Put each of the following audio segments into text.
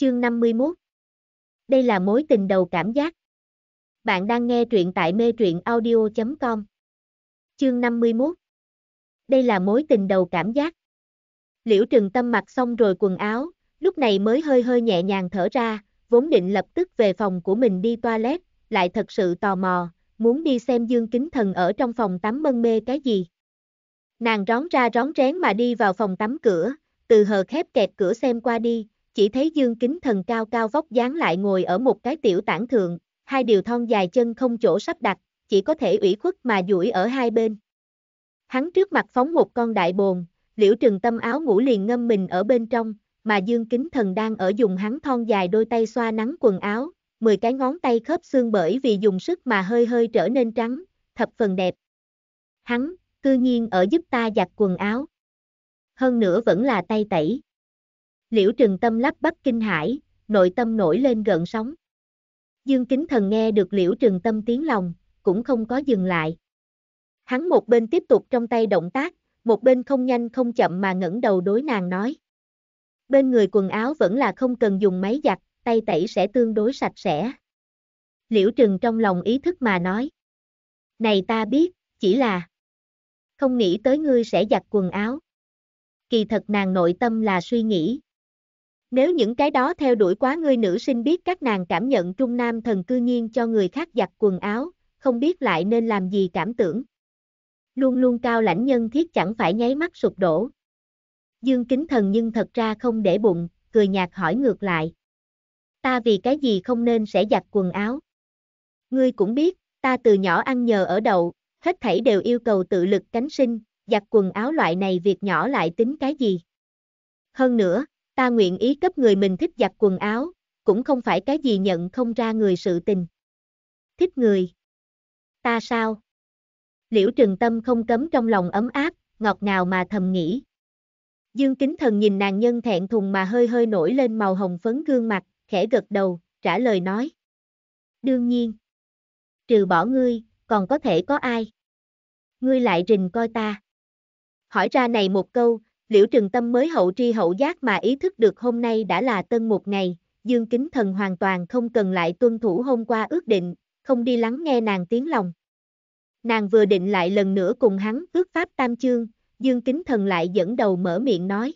Chương 51 Đây là mối tình đầu cảm giác. Bạn đang nghe truyện tại mê truyện audio.com Chương 51 Đây là mối tình đầu cảm giác. Liễu trừng tâm mặc xong rồi quần áo, lúc này mới hơi hơi nhẹ nhàng thở ra, vốn định lập tức về phòng của mình đi toilet, lại thật sự tò mò, muốn đi xem dương kính thần ở trong phòng tắm mân mê cái gì. Nàng rón ra rón rén mà đi vào phòng tắm cửa, từ hờ khép kẹt cửa xem qua đi, chỉ thấy dương kính thần cao cao vóc dáng lại ngồi ở một cái tiểu tảng thượng, hai điều thon dài chân không chỗ sắp đặt, chỉ có thể ủy khuất mà duỗi ở hai bên. Hắn trước mặt phóng một con đại bồn, liễu trừng tâm áo ngủ liền ngâm mình ở bên trong, mà dương kính thần đang ở dùng hắn thon dài đôi tay xoa nắng quần áo, mười cái ngón tay khớp xương bởi vì dùng sức mà hơi hơi trở nên trắng, thập phần đẹp. Hắn, cư nhiên ở giúp ta giặt quần áo. Hơn nữa vẫn là tay tẩy. Liễu Trừng Tâm lắp bắp kinh hãi, nội tâm nổi lên gợn sóng. Dương Kính Thần nghe được Liễu Trừng Tâm tiếng lòng, cũng không có dừng lại. Hắn một bên tiếp tục trong tay động tác, một bên không nhanh không chậm mà ngẩng đầu đối nàng nói. Bên người quần áo vẫn là không cần dùng máy giặt, tay tẩy sẽ tương đối sạch sẽ. Liễu Trừng trong lòng ý thức mà nói. Này ta biết, chỉ là không nghĩ tới ngươi sẽ giặt quần áo. Kỳ thật nàng nội tâm là suy nghĩ, nếu những cái đó theo đuổi quá ngươi nữ sinh biết các nàng cảm nhận trung nam thần cư nhiên cho người khác giặt quần áo, không biết lại nên làm gì cảm tưởng. Luôn luôn cao lãnh nhân thiết chẳng phải nháy mắt sụp đổ. Dương kính thần nhưng thật ra không để bụng, cười nhạt hỏi ngược lại. Ta vì cái gì không nên sẽ giặt quần áo. Ngươi cũng biết, ta từ nhỏ ăn nhờ ở đậu, hết thảy đều yêu cầu tự lực cánh sinh, giặt quần áo loại này việc nhỏ lại tính cái gì. Hơn nữa, ta nguyện ý cấp người mình thích giặt quần áo, cũng không phải cái gì nhận không ra người sự tình. Thích người. Ta sao? Liễu Trừng Tâm không cấm trong lòng ấm áp, ngọt ngào mà thầm nghĩ. Dương Kính Thần nhìn nàng nhân thẹn thùng mà hơi hơi nổi lên màu hồng phấn gương mặt, khẽ gật đầu, trả lời nói. Đương nhiên. Trừ bỏ ngươi, còn có thể có ai? Ngươi lại rình coi ta. Hỏi ra này một câu, Liễu Trừng Tâm mới hậu tri hậu giác mà ý thức được hôm nay đã là tân một ngày, Dương Kính Thần hoàn toàn không cần lại tuân thủ hôm qua ước định, không đi lắng nghe nàng tiếng lòng. Nàng vừa định lại lần nữa cùng hắn ước pháp tam chương, Dương Kính Thần lại dẫn đầu mở miệng nói.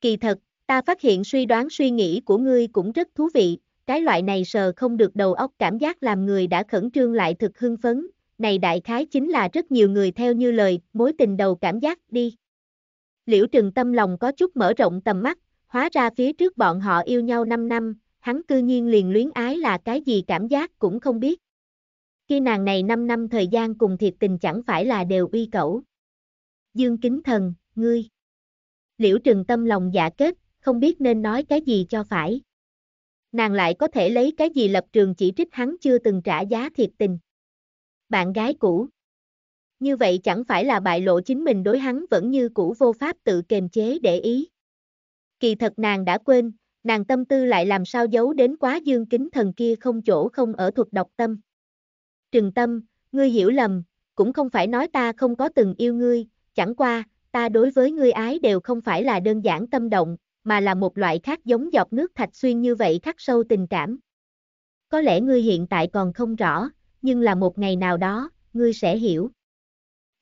Kỳ thật, ta phát hiện suy đoán suy nghĩ của ngươi cũng rất thú vị, cái loại này sờ không được đầu óc cảm giác làm người đã khẩn trương lại thực hưng phấn, này đại khái chính là rất nhiều người theo như lời, mối tình đầu cảm giác đi. Liễu Trừng Tâm lòng có chút mở rộng tầm mắt, hóa ra phía trước bọn họ yêu nhau 5 năm, hắn cư nhiên liền luyến ái là cái gì cảm giác cũng không biết. Khi nàng này 5 năm thời gian cùng thiệt tình chẳng phải là đều uy cẩu. Dương Kính Thần, ngươi. Liễu Trừng Tâm lòng giả dạ kết, không biết nên nói cái gì cho phải. Nàng lại có thể lấy cái gì lập trường chỉ trích hắn chưa từng trả giá thiệt tình. Bạn gái cũ như vậy chẳng phải là bại lộ chính mình đối hắn vẫn như cũ vô pháp tự kềm chế để ý. Kỳ thật nàng đã quên, nàng tâm tư lại làm sao giấu đến quá dương kính thần kia không chỗ không ở thuộc độc tâm. Trừng tâm, ngươi hiểu lầm, cũng không phải nói ta không có từng yêu ngươi, chẳng qua, ta đối với ngươi ái đều không phải là đơn giản tâm động, mà là một loại khác giống dọc nước thạch xuyên như vậy khắc sâu tình cảm. Có lẽ ngươi hiện tại còn không rõ, nhưng là một ngày nào đó, ngươi sẽ hiểu.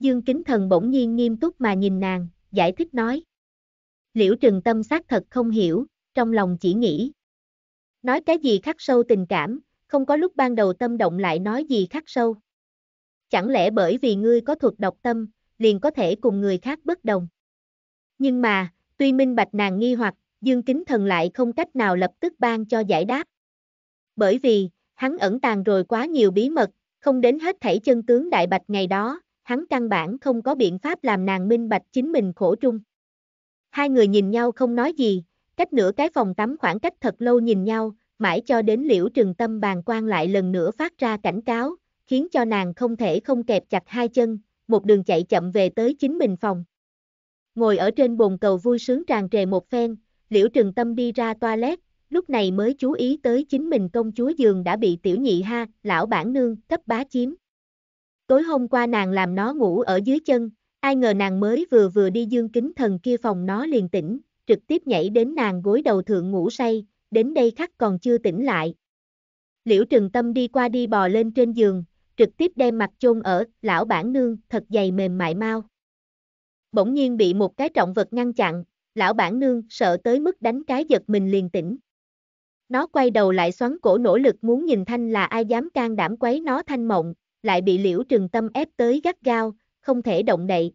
Dương Kính Thần bỗng nhiên nghiêm túc mà nhìn nàng, giải thích nói. Liễu Trừng Tâm xác thật không hiểu, trong lòng chỉ nghĩ. Nói cái gì khắc sâu tình cảm, không có lúc ban đầu tâm động lại nói gì khắc sâu. Chẳng lẽ bởi vì ngươi có thuật độc tâm, liền có thể cùng người khác bất đồng. Nhưng mà, tuy minh bạch nàng nghi hoặc, Dương Kính Thần lại không cách nào lập tức ban cho giải đáp. Bởi vì, hắn ẩn tàng rồi quá nhiều bí mật, không đến hết thảy chân tướng đại bạch ngày đó, hắn căn bản không có biện pháp làm nàng minh bạch chính mình khổ trung. Hai người nhìn nhau không nói gì, cách nửa cái phòng tắm khoảng cách thật lâu nhìn nhau, mãi cho đến liễu trừng tâm bàn quan lại lần nữa phát ra cảnh cáo, khiến cho nàng không thể không kẹp chặt hai chân, một đường chạy chậm về tới chính mình phòng. Ngồi ở trên bồn cầu vui sướng tràn trề một phen, liễu trừng tâm đi ra toilet, lúc này mới chú ý tới chính mình công chúa giường đã bị tiểu nhị ha, lão bản nương, cấp bá chiếm tối hôm qua nàng làm nó ngủ ở dưới chân, ai ngờ nàng mới vừa vừa đi dương kính thần kia phòng nó liền tỉnh, trực tiếp nhảy đến nàng gối đầu thượng ngủ say, đến đây khắc còn chưa tỉnh lại. Liễu Trừng Tâm đi qua đi bò lên trên giường, trực tiếp đem mặt chôn ở, lão bản nương, thật dày mềm mại mau. Bỗng nhiên bị một cái trọng vật ngăn chặn, lão bản nương sợ tới mức đánh cái giật mình liền tỉnh. Nó quay đầu lại xoắn cổ nỗ lực muốn nhìn thanh là ai dám can đảm quấy nó thanh mộng, lại bị liễu trừng tâm ép tới gắt gao, không thể động đậy.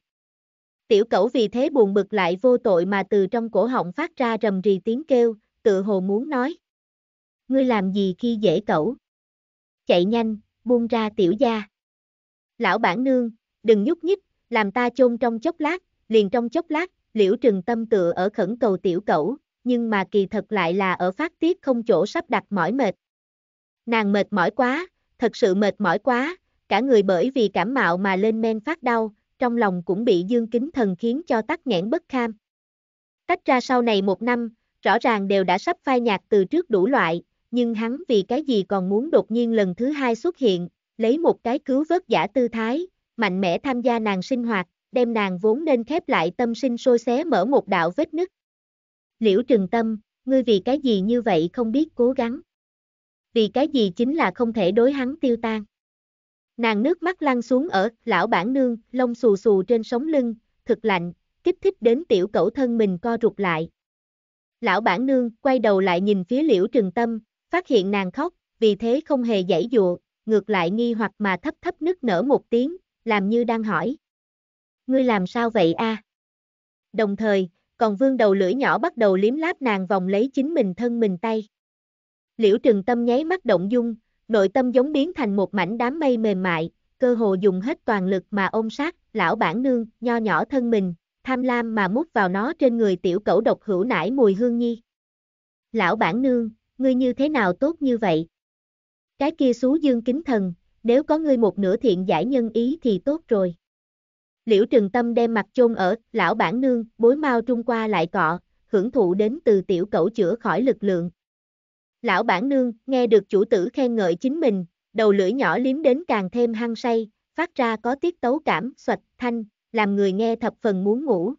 Tiểu cẩu vì thế buồn bực lại vô tội mà từ trong cổ họng phát ra rầm rì tiếng kêu, tự hồ muốn nói. Ngươi làm gì khi dễ cẩu? Chạy nhanh, buông ra tiểu gia. Lão bản nương, đừng nhúc nhích, làm ta chôn trong chốc lát, liền trong chốc lát, liễu trừng tâm tựa ở khẩn cầu tiểu cẩu, nhưng mà kỳ thật lại là ở phát tiết không chỗ sắp đặt mỏi mệt. Nàng mệt mỏi quá, thật sự mệt mỏi quá, cả người bởi vì cảm mạo mà lên men phát đau, trong lòng cũng bị dương kính thần khiến cho tắc nghẽn bất kham. Tách ra sau này một năm, rõ ràng đều đã sắp phai nhạt từ trước đủ loại, nhưng hắn vì cái gì còn muốn đột nhiên lần thứ hai xuất hiện, lấy một cái cứu vớt giả tư thái, mạnh mẽ tham gia nàng sinh hoạt, đem nàng vốn nên khép lại tâm sinh sôi xé mở một đạo vết nứt. Liễu trừng tâm, ngươi vì cái gì như vậy không biết cố gắng. Vì cái gì chính là không thể đối hắn tiêu tan. Nàng nước mắt lăn xuống ở, lão bản nương, lông xù xù trên sống lưng, thực lạnh, kích thích đến tiểu cẩu thân mình co rụt lại. Lão bản nương quay đầu lại nhìn phía liễu trừng tâm, phát hiện nàng khóc, vì thế không hề dãy dụa, ngược lại nghi hoặc mà thấp thấp nức nở một tiếng, làm như đang hỏi. Ngươi làm sao vậy a? Đồng thời, còn vương đầu lưỡi nhỏ bắt đầu liếm láp nàng vòng lấy chính mình thân mình tay. Liễu trừng tâm nháy mắt động dung, nội tâm giống biến thành một mảnh đám mây mềm mại, cơ hồ dùng hết toàn lực mà ôm sát, lão bản nương, nho nhỏ thân mình, tham lam mà mút vào nó trên người tiểu cẩu độc hữu nải mùi hương nhi. Lão bản nương, ngươi như thế nào tốt như vậy? Cái kia xú dương kính thần, nếu có ngươi một nửa thiện giải nhân ý thì tốt rồi. Liễu Trừng Tâm đem mặt chôn ở, lão bản nương, bối mau trung qua lại cọ, hưởng thụ đến từ tiểu cẩu chữa khỏi lực lượng. Lão bản nương, nghe được chủ tử khen ngợi chính mình, đầu lưỡi nhỏ liếm đến càng thêm hăng say, phát ra có tiết tấu cảm, xoạch, thanh, làm người nghe thập phần muốn ngủ.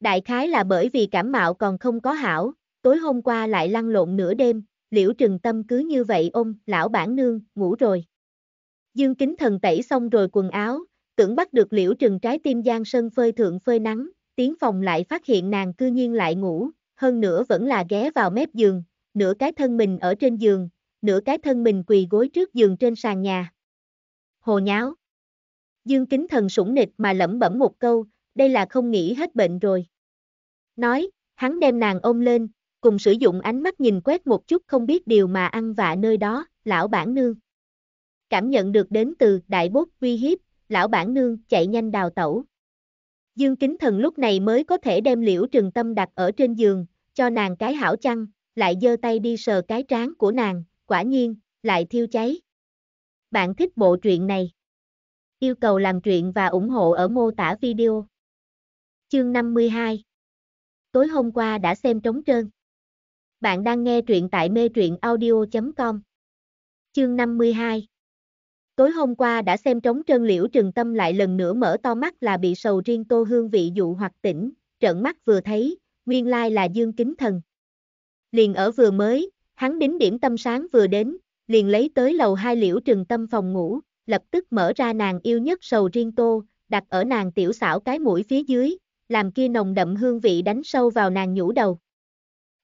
Đại khái là bởi vì cảm mạo còn không có hảo, tối hôm qua lại lăn lộn nửa đêm, liễu trừng tâm cứ như vậy ôm, lão bản nương, ngủ rồi. Dương kính thần tẩy xong rồi quần áo, tưởng bắt được liễu trừng trái tim giang sân phơi thượng phơi nắng, tiếng phòng lại phát hiện nàng cư nhiên lại ngủ, hơn nữa vẫn là ghé vào mép giường, nửa cái thân mình ở trên giường, nửa cái thân mình quỳ gối trước giường trên sàn nhà. Hồ nháo. Dương kính thần sủng nịch mà lẩm bẩm một câu, đây là không nghĩ hết bệnh rồi. Nói, hắn đem nàng ôm lên, cùng sử dụng ánh mắt nhìn quét một chút không biết điều mà ăn vạ nơi đó, lão bản nương. Cảm nhận được đến từ đại bốt uy hiếp, lão bản nương chạy nhanh đào tẩu. Dương kính thần lúc này mới có thể đem liễu trừng tâm đặt ở trên giường, cho nàng cái hảo chăng, lại giơ tay đi sờ cái trán của nàng, quả nhiên, lại thiêu cháy. Bạn thích bộ truyện này? Yêu cầu làm truyện và ủng hộ ở mô tả video. Chương 52 Tối hôm qua đã xem trống trơn. Bạn đang nghe truyện tại mê truyện audio.com Chương 52 Tối hôm qua đã xem trống trơn liễu trừng tâm lại lần nữa mở to mắt là bị sầu riêng tô hương vị dụ hoặc tỉnh, trợn mắt vừa thấy, nguyên lai là dương kính thần. Liền ở vừa mới, hắn đính điểm tâm sáng vừa đến, liền lấy tới lầu hai liễu trừng tâm phòng ngủ, lập tức mở ra nàng yêu nhất sầu riêng tô, đặt ở nàng tiểu xảo cái mũi phía dưới, làm kia nồng đậm hương vị đánh sâu vào nàng nhũ đầu.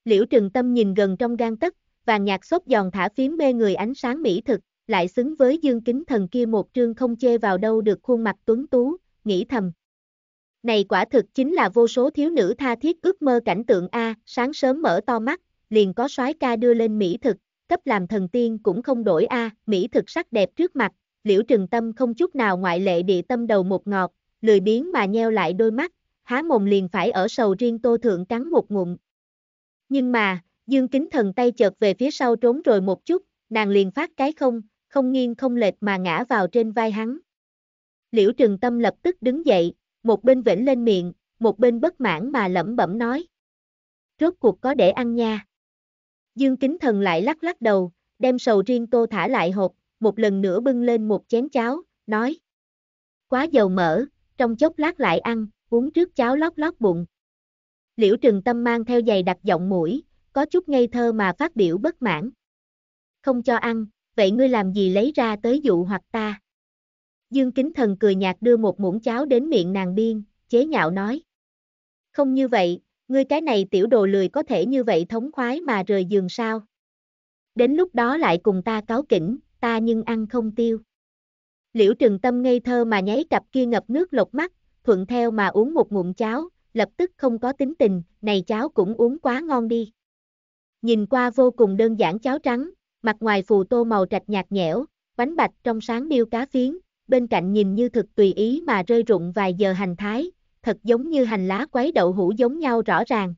Liễu trừng tâm nhìn gần trong gan tất, vàng nhạt sốt giòn thả phím mê người ánh sáng mỹ thực, lại xứng với dương kính thần kia một trương không chê vào đâu được khuôn mặt tuấn tú, nghĩ thầm. Này quả thực chính là vô số thiếu nữ tha thiết ước mơ cảnh tượng A, sáng sớm mở to mắt, liền có soái ca đưa lên mỹ thực, cấp làm thần tiên cũng không đổi a, à, mỹ thực sắc đẹp trước mặt, liễu trừng tâm không chút nào ngoại lệ địa tâm đầu một ngọt, lười biếng mà nheo lại đôi mắt, há mồm liền phải ở sầu riêng tô thượng cắn một ngụm. Nhưng mà, dương kính thần tay chợt về phía sau trốn rồi một chút, nàng liền phát cái không, không nghiêng không lệch mà ngã vào trên vai hắn. Liễu trừng tâm lập tức đứng dậy, một bên vĩnh lên miệng, một bên bất mãn mà lẩm bẩm nói. Rốt cuộc có để ăn nha. Dương kính thần lại lắc lắc đầu, đem sầu riêng tô thả lại hộp, một lần nữa bưng lên một chén cháo, nói. Quá dầu mỡ, trong chốc lát lại ăn, uống trước cháo lót lót bụng. Liễu Trừng Tâm mang theo giày đặt giọng mũi, có chút ngây thơ mà phát biểu bất mãn. Không cho ăn, vậy ngươi làm gì lấy ra tới dụ hoặc ta? Dương Kính Thần cười nhạt đưa một muỗng cháo đến miệng nàng biên, chế nhạo nói. Không như vậy, Ngươi cái này tiểu đồ lười có thể như vậy thống khoái mà rời giường sao? Đến lúc đó lại cùng ta cáo kỉnh, ta nhưng ăn không tiêu. Liễu Trừng Tâm ngây thơ mà nháy cặp kia ngập nước lột mắt, thuận theo mà uống một ngụm cháo, lập tức không có tính tình, này cháo cũng uống quá ngon đi. Nhìn qua vô cùng đơn giản cháo trắng, mặt ngoài phù tô màu trạch nhạt nhẽo, bánh bạch trong sáng điêu cá phiến, bên cạnh nhìn như thực tùy ý mà rơi rụng vài giờ hành thái, thật giống như hành lá quấy đậu hũ giống nhau rõ ràng.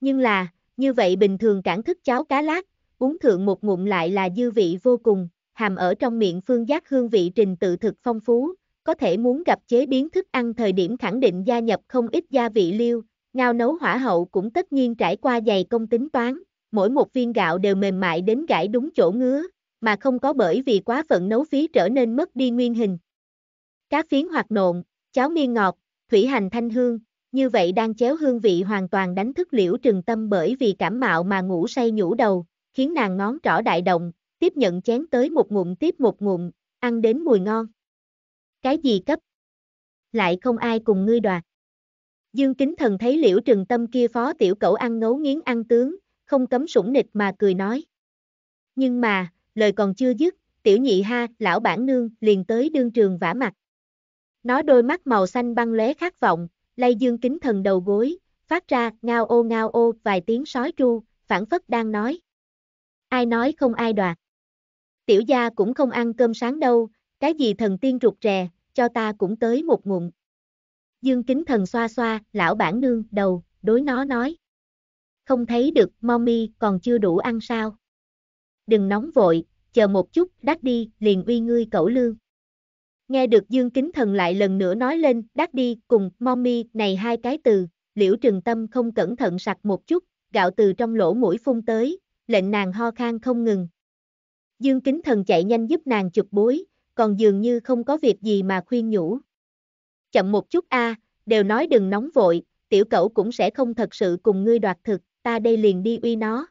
Nhưng là, như vậy bình thường cản thức cháo cá lát, uống thượng một ngụm lại là dư vị vô cùng, hàm ở trong miệng phương giác hương vị trình tự thực phong phú, có thể muốn gặp chế biến thức ăn thời điểm khẳng định gia nhập không ít gia vị liêu, ngao nấu hỏa hậu cũng tất nhiên trải qua dày công tính toán, mỗi một viên gạo đều mềm mại đến gãi đúng chỗ ngứa, mà không có bởi vì quá phận nấu phí trở nên mất đi nguyên hình. Cá phiến hoạt nộn, cháo miên ngọt, thủy hành thanh hương, như vậy đang chéo hương vị hoàn toàn đánh thức liễu trừng tâm bởi vì cảm mạo mà ngủ say nhũ đầu, khiến nàng ngón trỏ đại động, tiếp nhận chén tới một ngụm tiếp một ngụm, ăn đến mùi ngon. Cái gì cấp? Lại không ai cùng ngươi đoạt. Dương kính thần thấy liễu trừng tâm kia phó tiểu cậu ăn ngấu nghiến ăn tướng, không cấm sủng nịch mà cười nói. Nhưng mà, lời còn chưa dứt, tiểu nhị ha, lão bản nương liền tới đương trường vả mặt. Nó đôi mắt màu xanh băng lóe khát vọng, lay dương kính thần đầu gối, phát ra ngao ô ngao ô vài tiếng sói tru, phản phất đang nói. Ai nói không ai đoạt. Tiểu gia cũng không ăn cơm sáng đâu, cái gì thần tiên rụt rè, cho ta cũng tới một ngụm. Dương kính thần xoa xoa, lão bản nương, đầu, đối nó nói. Không thấy được, mommy còn chưa đủ ăn sao. Đừng nóng vội, chờ một chút, đắt đi, liền uy ngươi cẩu lương. Nghe được Dương Kính Thần lại lần nữa nói lên, đắc đi, cùng, mommy, này hai cái từ, liễu trừng tâm không cẩn thận sặc một chút, gạo từ trong lỗ mũi phun tới, lệnh nàng ho khan không ngừng. Dương Kính Thần chạy nhanh giúp nàng chụp bối, còn dường như không có việc gì mà khuyên nhủ. Chậm một chút a, đều nói đừng nóng vội, tiểu cẩu cũng sẽ không thật sự cùng ngươi đoạt thực, ta đây liền đi uy nó.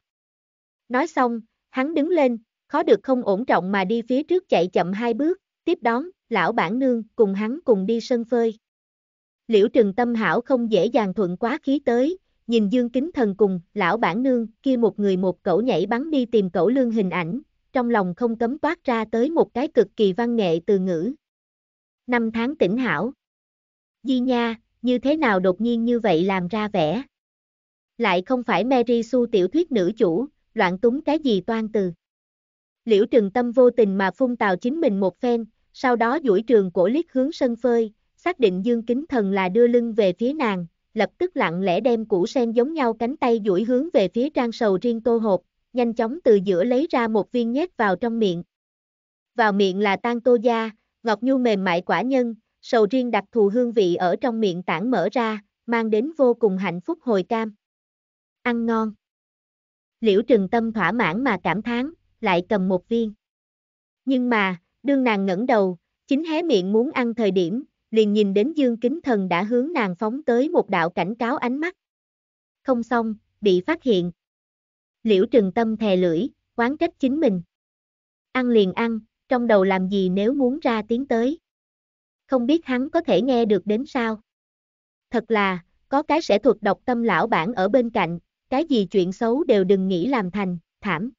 Nói xong, hắn đứng lên, khó được không ổn trọng mà đi phía trước chạy chậm hai bước, tiếp đón, lão bản nương cùng hắn cùng đi sân phơi. Liễu Trừng Tâm Hảo không dễ dàng thuận quá khí tới, nhìn Dương Kính Thần cùng lão bản nương kia một người một cẩu nhảy bắn đi tìm cẩu lương hình ảnh, trong lòng không cấm toát ra tới một cái cực kỳ văn nghệ từ ngữ. Năm tháng tỉnh hảo. Di nha, như thế nào đột nhiên như vậy làm ra vẻ. Lại không phải Mary Su tiểu thuyết nữ chủ, loạn túng cái gì toan từ. Liễu Trừng Tâm vô tình mà phun tào chính mình một phen, sau đó duỗi trường cổ liếc hướng sân phơi, xác định dương kính thần là đưa lưng về phía nàng, lập tức lặng lẽ đem củ sen giống nhau cánh tay duỗi hướng về phía trang sầu riêng tô hộp, nhanh chóng từ giữa lấy ra một viên nhét vào trong miệng. Vào miệng là tan tô da, ngọt nhu mềm mại quả nhân, sầu riêng đặc thù hương vị ở trong miệng tản mở ra, mang đến vô cùng hạnh phúc hồi cam. Ăn ngon. Liễu Trừng Tâm thỏa mãn mà cảm thán, lại cầm một viên. Nhưng mà, đương nàng ngẩng đầu, chính hé miệng muốn ăn thời điểm, liền nhìn đến Dương Kính Thần đã hướng nàng phóng tới một đạo cảnh cáo ánh mắt. Không xong, bị phát hiện. Liễu Trừng Tâm thè lưỡi, quán trách chính mình. Ăn liền ăn, trong đầu làm gì nếu muốn ra tiếng tới. Không biết hắn có thể nghe được đến sao. Thật là, có cái sẽ thuộc độc tâm lão bản ở bên cạnh, cái gì chuyện xấu đều đừng nghĩ làm thành, thảm.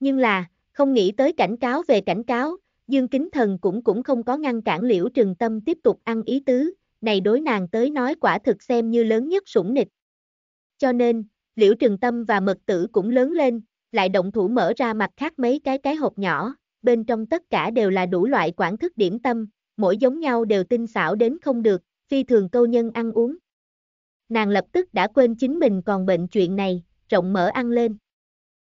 Nhưng là, không nghĩ tới cảnh cáo về cảnh cáo, Dương Kính Thần cũng cũng không có ngăn cản Liễu Trừng Tâm tiếp tục ăn ý tứ, này đối nàng tới nói quả thực xem như lớn nhất sủng nịch. Cho nên, Liễu Trừng Tâm và mật tử cũng lớn lên, lại động thủ mở ra mặt khác mấy cái cái hộp nhỏ, bên trong tất cả đều là đủ loại quản thức điểm tâm, mỗi giống nhau đều tinh xảo đến không được, phi thường câu nhân ăn uống. Nàng lập tức đã quên chính mình còn bệnh chuyện này, rộng mở ăn lên.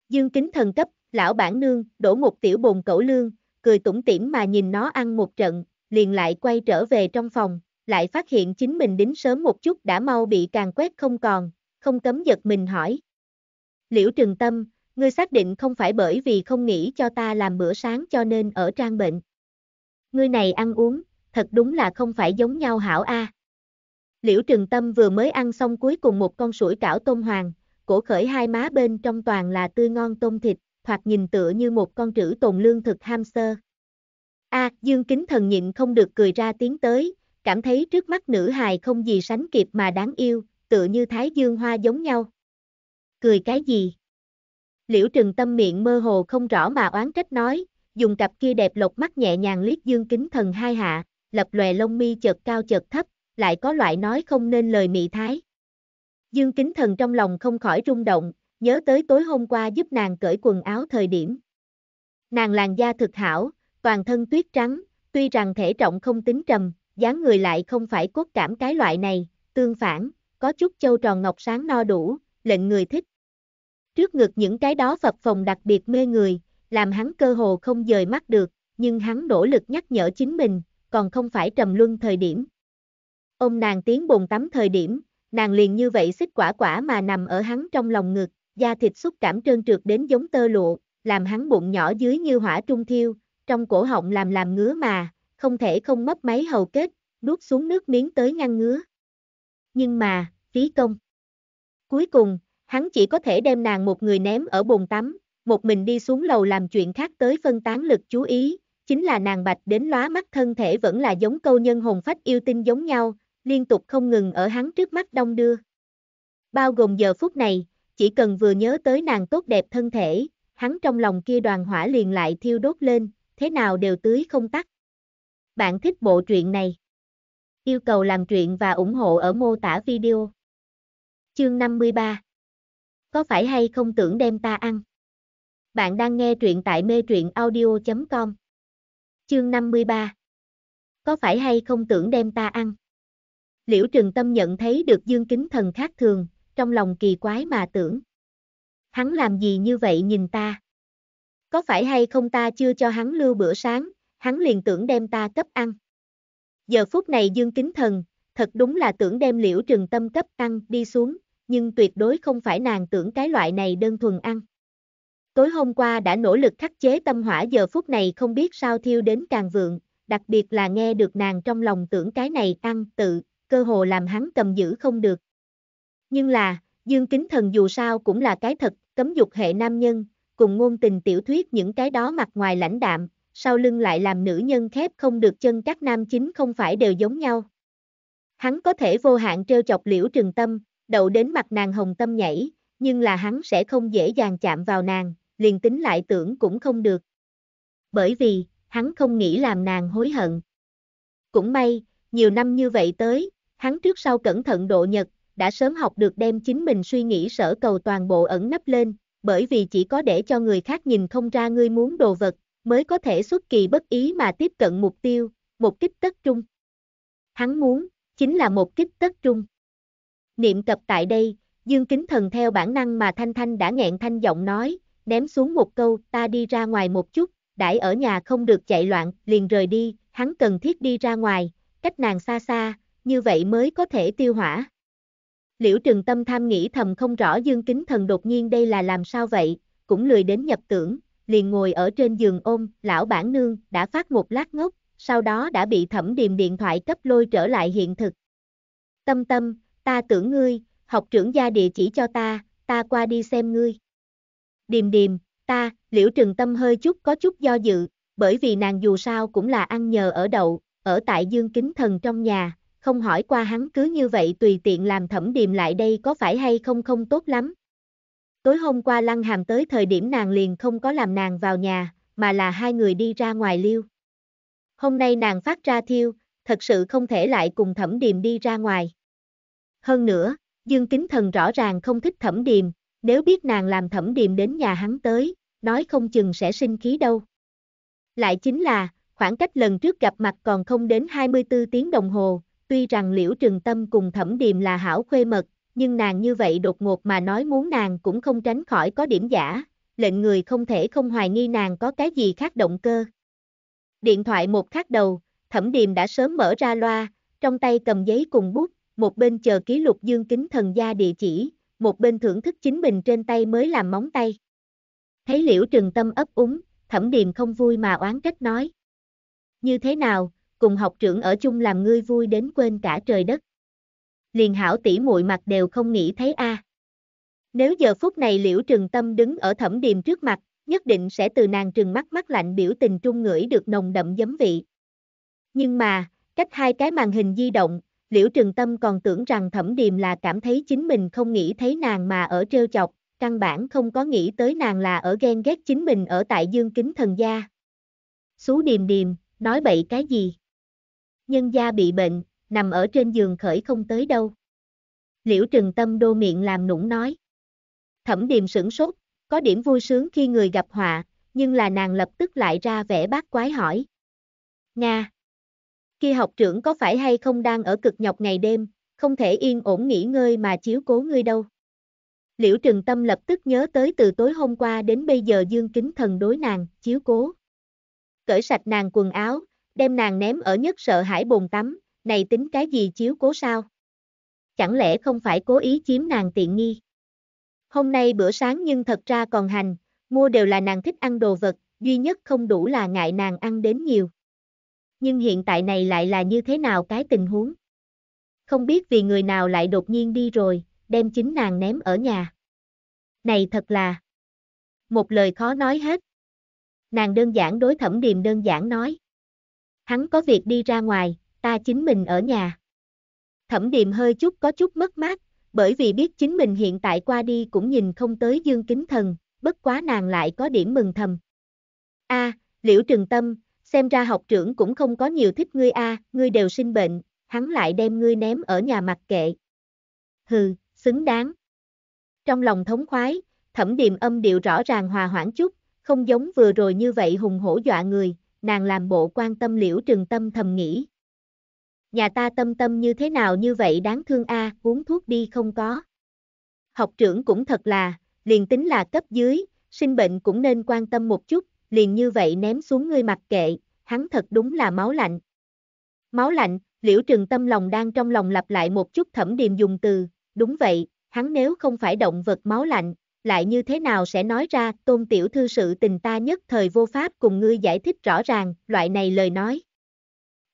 Dương kính thần cấp, lão bản nương, đổ một tiểu bồn cẩu lương, cười tủm tỉm mà nhìn nó ăn một trận, liền lại quay trở về trong phòng, lại phát hiện chính mình đến sớm một chút đã mau bị càng quét không còn, không cấm giật mình hỏi. Liễu Trừng Tâm, ngươi xác định không phải bởi vì không nghĩ cho ta làm bữa sáng cho nên ở trang bệnh. Ngươi này ăn uống, thật đúng là không phải giống nhau hảo a. Liễu Trừng Tâm vừa mới ăn xong cuối cùng một con sủi cảo tôm hoàng, cổ khởi hai má bên trong toàn là tươi ngon tôm thịt, thoạt nhìn tựa như một con trữ tồn lương thực hamster. A, à, Dương Kính Thần nhịn không được cười ra tiếng tới, cảm thấy trước mắt nữ hài không gì sánh kịp mà đáng yêu, tựa như Thái Dương Hoa giống nhau. Cười cái gì? Liễu Trừng Tâm miệng mơ hồ không rõ mà oán trách nói, dùng cặp kia đẹp lộc mắt nhẹ nhàng liếc Dương Kính Thần hai hạ, lập lòe lông mi chợt cao chợt thấp, lại có loại nói không nên lời mị thái. Dương Kính Thần trong lòng không khỏi rung động, nhớ tới tối hôm qua giúp nàng cởi quần áo thời điểm. Nàng làn da thực hảo, toàn thân tuyết trắng, tuy rằng thể trọng không tính trầm, dáng người lại không phải cốt cảm cái loại này, tương phản, có chút châu tròn ngọc sáng no đủ, lệnh người thích. Trước ngực những cái đó phập phòng đặc biệt mê người, làm hắn cơ hồ không dời mắt được, nhưng hắn nỗ lực nhắc nhở chính mình, còn không phải trầm luân thời điểm. Ông nàng tiến bồn tắm thời điểm, nàng liền như vậy xích quả quả mà nằm ở hắn trong lòng ngực, da thịt xúc cảm trơn trượt đến giống tơ lụa, làm hắn bụng nhỏ dưới như hỏa trung thiêu, trong cổ họng làm làm ngứa mà, không thể không mấp máy hầu kết, nuốt xuống nước miếng tới ngăn ngứa. Nhưng mà, phí công. Cuối cùng, hắn chỉ có thể đem nàng một người ném ở bồn tắm, một mình đi xuống lầu làm chuyện khác tới phân tán lực chú ý, chính là nàng bạch đến lóa mắt thân thể vẫn là giống câu nhân hồn phách yêu tinh giống nhau, liên tục không ngừng ở hắn trước mắt đông đưa. Bao gồm giờ phút này, chỉ cần vừa nhớ tới nàng tốt đẹp thân thể, hắn trong lòng kia đoàn hỏa liền lại thiêu đốt lên, thế nào đều tưới không tắt. Bạn thích bộ truyện này? Yêu cầu làm truyện và ủng hộ ở mô tả video. Chương 53 Có phải hay không tưởng đem ta ăn? Bạn đang nghe truyện tại mê truyện audio.com Chương 53 Có phải hay không tưởng đem ta ăn? Liễu Trường Tâm nhận thấy được Dương Kính Thần khác thường, trong lòng kỳ quái mà tưởng. Hắn làm gì như vậy nhìn ta? Có phải hay không ta chưa cho hắn lưu bữa sáng, hắn liền tưởng đem ta cấp ăn. Giờ phút này Dương Kính Thần, thật đúng là tưởng đem liễu trừng tâm cấp tăng đi xuống, nhưng tuyệt đối không phải nàng tưởng cái loại này đơn thuần ăn. Tối hôm qua đã nỗ lực khắc chế tâm hỏa giờ phút này không biết sao thiêu đến càng vượng, đặc biệt là nghe được nàng trong lòng tưởng cái này ăn tự, cơ hồ làm hắn cầm giữ không được. Nhưng là, Dương Kính Thần dù sao cũng là cái thật, cấm dục hệ nam nhân, cùng ngôn tình tiểu thuyết những cái đó mặt ngoài lãnh đạm, sau lưng lại làm nữ nhân khép không được chân các nam chính không phải đều giống nhau. Hắn có thể vô hạn trêu chọc liễu trừng tâm, đậu đến mặt nàng hồng tâm nhảy, nhưng là hắn sẽ không dễ dàng chạm vào nàng, liền tính lại tưởng cũng không được. Bởi vì, hắn không nghĩ làm nàng hối hận. Cũng may, nhiều năm như vậy tới, hắn trước sau cẩn thận độ nhật, đã sớm học được đem chính mình suy nghĩ sở cầu toàn bộ ẩn nấp lên, bởi vì chỉ có để cho người khác nhìn không ra ngươi muốn đồ vật, mới có thể xuất kỳ bất ý mà tiếp cận mục tiêu, một kích tất trung. Hắn muốn, chính là một kích tất trung. Niệm cập tại đây, Dương Kính Thần theo bản năng mà Thanh Thanh đã nghẹn thanh giọng nói, ném xuống một câu, ta đi ra ngoài một chút, đãi ở nhà không được chạy loạn, liền rời đi, hắn cần thiết đi ra ngoài, cách nàng xa xa, như vậy mới có thể tiêu hỏa. Liễu Trường Tâm tham nghĩ thầm không rõ Dương Kính Thần đột nhiên đây là làm sao vậy, cũng lười đến nhập tưởng, liền ngồi ở trên giường ôm, lão bản nương đã phát một lát ngốc, sau đó đã bị thẩm điềm điện thoại cấp lôi trở lại hiện thực. Tâm tâm, ta tưởng ngươi, học trưởng gia địa chỉ cho ta, ta qua đi xem ngươi. Điềm điềm, ta, liễu Trường tâm hơi chút có chút do dự, bởi vì nàng dù sao cũng là ăn nhờ ở đậu, ở tại dương kính thần trong nhà, không hỏi qua hắn cứ như vậy tùy tiện làm thẩm điềm lại đây có phải hay không không tốt lắm. Tối hôm qua Lăng Hàm tới thời điểm nàng liền không có làm nàng vào nhà, mà là hai người đi ra ngoài liêu. Hôm nay nàng phát ra thiêu, thật sự không thể lại cùng thẩm điềm đi ra ngoài. Hơn nữa, Dương Kính Thần rõ ràng không thích thẩm điềm, nếu biết nàng làm thẩm điềm đến nhà hắn tới, nói không chừng sẽ sinh khí đâu. Lại chính là, khoảng cách lần trước gặp mặt còn không đến 24 tiếng đồng hồ, tuy rằng liễu trừng tâm cùng thẩm điềm là hảo khuê mật, nhưng nàng như vậy đột ngột mà nói muốn nàng cũng không tránh khỏi có điểm giả, lệnh người không thể không hoài nghi nàng có cái gì khác động cơ. Điện thoại một khắc đầu, thẩm điềm đã sớm mở ra loa, trong tay cầm giấy cùng bút, một bên chờ ký lục dương kính thần gia địa chỉ, một bên thưởng thức chính mình trên tay mới làm móng tay. Thấy liễu trừng tâm ấp úng, thẩm điềm không vui mà oán trách nói. Như thế nào, cùng học trưởng ở chung làm ngươi vui đến quên cả trời đất. Liền hảo tỷ muội mặt đều không nghĩ thấy a. À. Nếu giờ phút này liễu trừng tâm đứng ở thẩm điềm trước mặt, nhất định sẽ từ nàng trừng mắt mắt lạnh biểu tình trung ngửi được nồng đậm giấm vị. Nhưng mà, cách hai cái màn hình di động, liễu trừng tâm còn tưởng rằng thẩm điềm là cảm thấy chính mình không nghĩ thấy nàng mà ở trêu chọc, căn bản không có nghĩ tới nàng là ở ghen ghét chính mình ở tại dương kính thần gia. Xú điềm điềm, nói bậy cái gì? nhân gia bị bệnh, nằm ở trên giường khởi không tới đâu. Liễu Trừng Tâm đô miệng làm nũng nói. Thẩm điềm sửng sốt, có điểm vui sướng khi người gặp họa, nhưng là nàng lập tức lại ra vẻ bác quái hỏi. Nga! Khi học trưởng có phải hay không đang ở cực nhọc ngày đêm, không thể yên ổn nghỉ ngơi mà chiếu cố ngươi đâu. Liễu Trừng Tâm lập tức nhớ tới từ tối hôm qua đến bây giờ Dương Kính Thần đối nàng, chiếu cố. Cởi sạch nàng quần áo, đem nàng ném ở nhất sợ hãi bồn tắm, này tính cái gì chiếu cố sao? Chẳng lẽ không phải cố ý chiếm nàng tiện nghi? Hôm nay bữa sáng nhưng thật ra còn hành, mua đều là nàng thích ăn đồ vật, duy nhất không đủ là ngại nàng ăn đến nhiều. Nhưng hiện tại này lại là như thế nào cái tình huống? Không biết vì người nào lại đột nhiên đi rồi, đem chính nàng ném ở nhà. Này thật là một lời khó nói hết. Nàng đơn giản đối thẩm điềm đơn giản nói hắn có việc đi ra ngoài, ta chính mình ở nhà. Thẩm điềm hơi chút có chút mất mát, bởi vì biết chính mình hiện tại qua đi cũng nhìn không tới dương kính thần, bất quá nàng lại có điểm mừng thầm. a liễu trường tâm, xem ra học trưởng cũng không có nhiều thích ngươi a ngươi đều sinh bệnh, hắn lại đem ngươi ném ở nhà mặc kệ. Hừ, xứng đáng. Trong lòng thống khoái, thẩm điềm âm điệu rõ ràng hòa hoãn chút, không giống vừa rồi như vậy hùng hổ dọa người, nàng làm bộ quan tâm liễu trường tâm thầm nghĩ. Nhà ta tâm tâm như thế nào như vậy đáng thương a uống thuốc đi không có. Học trưởng cũng thật là, liền tính là cấp dưới, sinh bệnh cũng nên quan tâm một chút, liền như vậy ném xuống ngươi mặt kệ, hắn thật đúng là máu lạnh. Máu lạnh, liễu trường tâm lòng đang trong lòng lặp lại một chút thẩm điềm dùng từ, đúng vậy, hắn nếu không phải động vật máu lạnh, lại như thế nào sẽ nói ra, tôn tiểu thư sự tình ta nhất thời vô pháp cùng ngươi giải thích rõ ràng, loại này lời nói.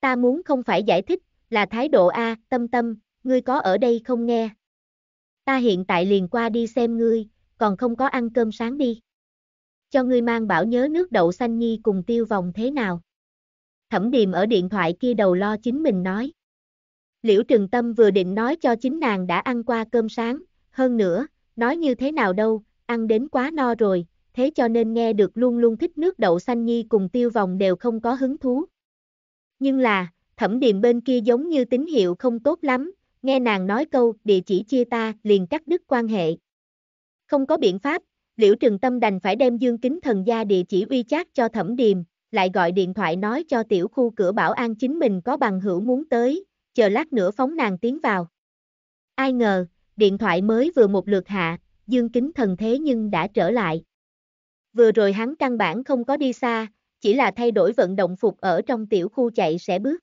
Ta muốn không phải giải thích, là thái độ A, tâm tâm, ngươi có ở đây không nghe. Ta hiện tại liền qua đi xem ngươi, còn không có ăn cơm sáng đi. Cho ngươi mang bảo nhớ nước đậu xanh nhi cùng tiêu vòng thế nào. Thẩm điềm ở điện thoại kia đầu lo chính mình nói. Liễu Trường Tâm vừa định nói cho chính nàng đã ăn qua cơm sáng, hơn nữa, nói như thế nào đâu, ăn đến quá no rồi, thế cho nên nghe được luôn luôn thích nước đậu xanh nhi cùng tiêu vòng đều không có hứng thú. Nhưng là, thẩm điềm bên kia giống như tín hiệu không tốt lắm, nghe nàng nói câu địa chỉ chia ta liền cắt đứt quan hệ. Không có biện pháp, liễu trường tâm đành phải đem dương kính thần gia địa chỉ uy chát cho thẩm điềm, lại gọi điện thoại nói cho tiểu khu cửa bảo an chính mình có bằng hữu muốn tới, chờ lát nữa phóng nàng tiến vào. Ai ngờ, Điện thoại mới vừa một lượt hạ, Dương Kính Thần thế nhưng đã trở lại. Vừa rồi hắn căn bản không có đi xa, chỉ là thay đổi vận động phục ở trong tiểu khu chạy sẽ bước.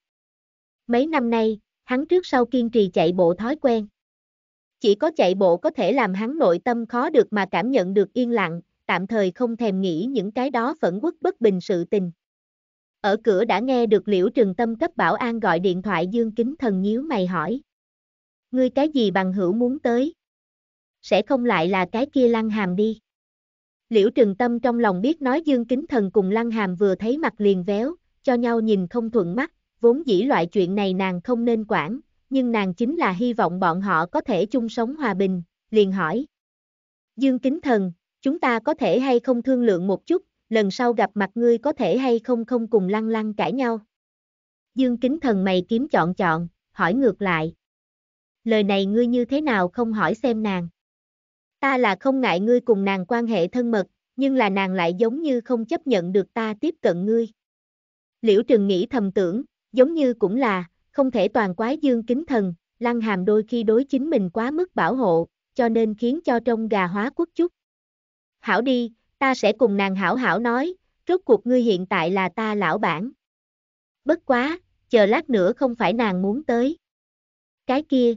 Mấy năm nay, hắn trước sau kiên trì chạy bộ thói quen. Chỉ có chạy bộ có thể làm hắn nội tâm khó được mà cảm nhận được yên lặng, tạm thời không thèm nghĩ những cái đó phẫn quốc bất bình sự tình. Ở cửa đã nghe được Liễu Trường Tâm cấp bảo an gọi điện thoại Dương Kính Thần nhíu mày hỏi. Ngươi cái gì bằng hữu muốn tới? Sẽ không lại là cái kia lăng hàm đi. Liễu Trừng Tâm trong lòng biết nói Dương Kính Thần cùng Lăng Hàm vừa thấy mặt liền véo, cho nhau nhìn không thuận mắt, vốn dĩ loại chuyện này nàng không nên quản, nhưng nàng chính là hy vọng bọn họ có thể chung sống hòa bình, liền hỏi. Dương Kính Thần, chúng ta có thể hay không thương lượng một chút, lần sau gặp mặt ngươi có thể hay không không cùng lăng lăng cãi nhau. Dương Kính Thần mày kiếm chọn chọn, hỏi ngược lại lời này ngươi như thế nào không hỏi xem nàng. Ta là không ngại ngươi cùng nàng quan hệ thân mật, nhưng là nàng lại giống như không chấp nhận được ta tiếp cận ngươi. Liễu trường nghĩ thầm tưởng, giống như cũng là, không thể toàn quái dương kính thần, lăng hàm đôi khi đối chính mình quá mức bảo hộ, cho nên khiến cho trong gà hóa quốc chút. Hảo đi, ta sẽ cùng nàng hảo hảo nói, rốt cuộc ngươi hiện tại là ta lão bản. Bất quá, chờ lát nữa không phải nàng muốn tới. Cái kia,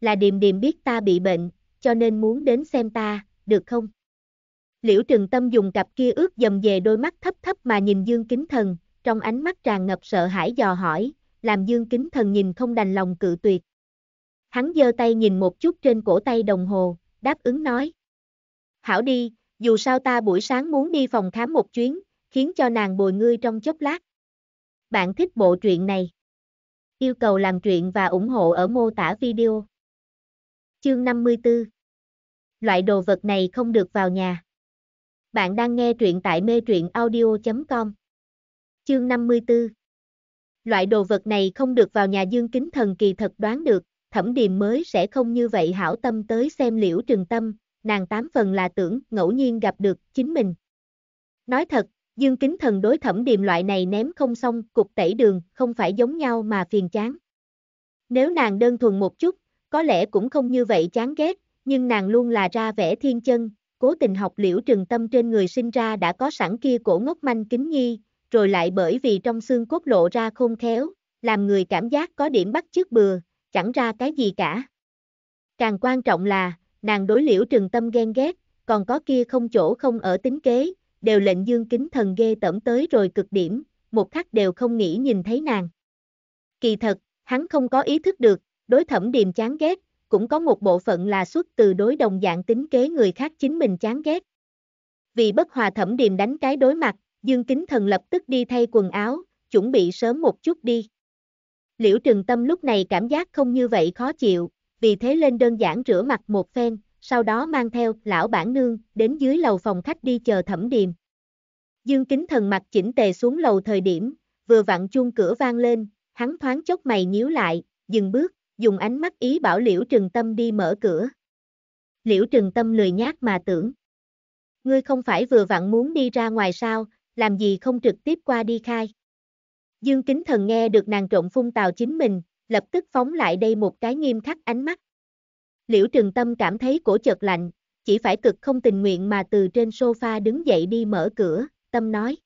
là điềm điềm biết ta bị bệnh, cho nên muốn đến xem ta, được không? Liễu Trường Tâm dùng cặp kia ướt dầm về đôi mắt thấp thấp mà nhìn Dương Kính Thần, trong ánh mắt tràn ngập sợ hãi dò hỏi, làm Dương Kính Thần nhìn không đành lòng cự tuyệt. Hắn giơ tay nhìn một chút trên cổ tay đồng hồ, đáp ứng nói. Hảo đi, dù sao ta buổi sáng muốn đi phòng khám một chuyến, khiến cho nàng bồi ngươi trong chốc lát. Bạn thích bộ truyện này? Yêu cầu làm truyện và ủng hộ ở mô tả video. Chương 54 Loại đồ vật này không được vào nhà. Bạn đang nghe truyện tại mê truyện audio.com Chương 54 Loại đồ vật này không được vào nhà dương kính thần kỳ thật đoán được, thẩm điềm mới sẽ không như vậy hảo tâm tới xem liễu trừng tâm, nàng tám phần là tưởng ngẫu nhiên gặp được chính mình. Nói thật, dương kính thần đối thẩm điềm loại này ném không xong, cục tẩy đường, không phải giống nhau mà phiền chán. Nếu nàng đơn thuần một chút, có lẽ cũng không như vậy chán ghét, nhưng nàng luôn là ra vẻ thiên chân, cố tình học liễu trường tâm trên người sinh ra đã có sẵn kia cổ ngốc manh kính nhi, rồi lại bởi vì trong xương cốt lộ ra khôn khéo, làm người cảm giác có điểm bắt chước bừa, chẳng ra cái gì cả. Càng quan trọng là, nàng đối liễu trường tâm ghen ghét, còn có kia không chỗ không ở tính kế, đều lệnh dương kính thần ghê tẩm tới rồi cực điểm, một khắc đều không nghĩ nhìn thấy nàng. Kỳ thật, hắn không có ý thức được, đối thẩm điềm chán ghét, cũng có một bộ phận là xuất từ đối đồng dạng tính kế người khác chính mình chán ghét. Vì bất hòa thẩm điềm đánh cái đối mặt, Dương Kính Thần lập tức đi thay quần áo, chuẩn bị sớm một chút đi. Liễu Trừng Tâm lúc này cảm giác không như vậy khó chịu, vì thế lên đơn giản rửa mặt một phen, sau đó mang theo lão bản nương đến dưới lầu phòng khách đi chờ thẩm điềm. Dương Kính Thần mặt chỉnh tề xuống lầu thời điểm, vừa vặn chuông cửa vang lên, hắn thoáng chốc mày nhíu lại, dừng bước, dùng ánh mắt ý bảo Liễu Trừng Tâm đi mở cửa. Liễu Trừng Tâm lười nhác mà tưởng. Ngươi không phải vừa vặn muốn đi ra ngoài sao, làm gì không trực tiếp qua đi khai. Dương Kính Thần nghe được nàng trộn phun tào chính mình, lập tức phóng lại đây một cái nghiêm khắc ánh mắt. Liễu Trừng Tâm cảm thấy cổ chợt lạnh, chỉ phải cực không tình nguyện mà từ trên sofa đứng dậy đi mở cửa, Tâm nói.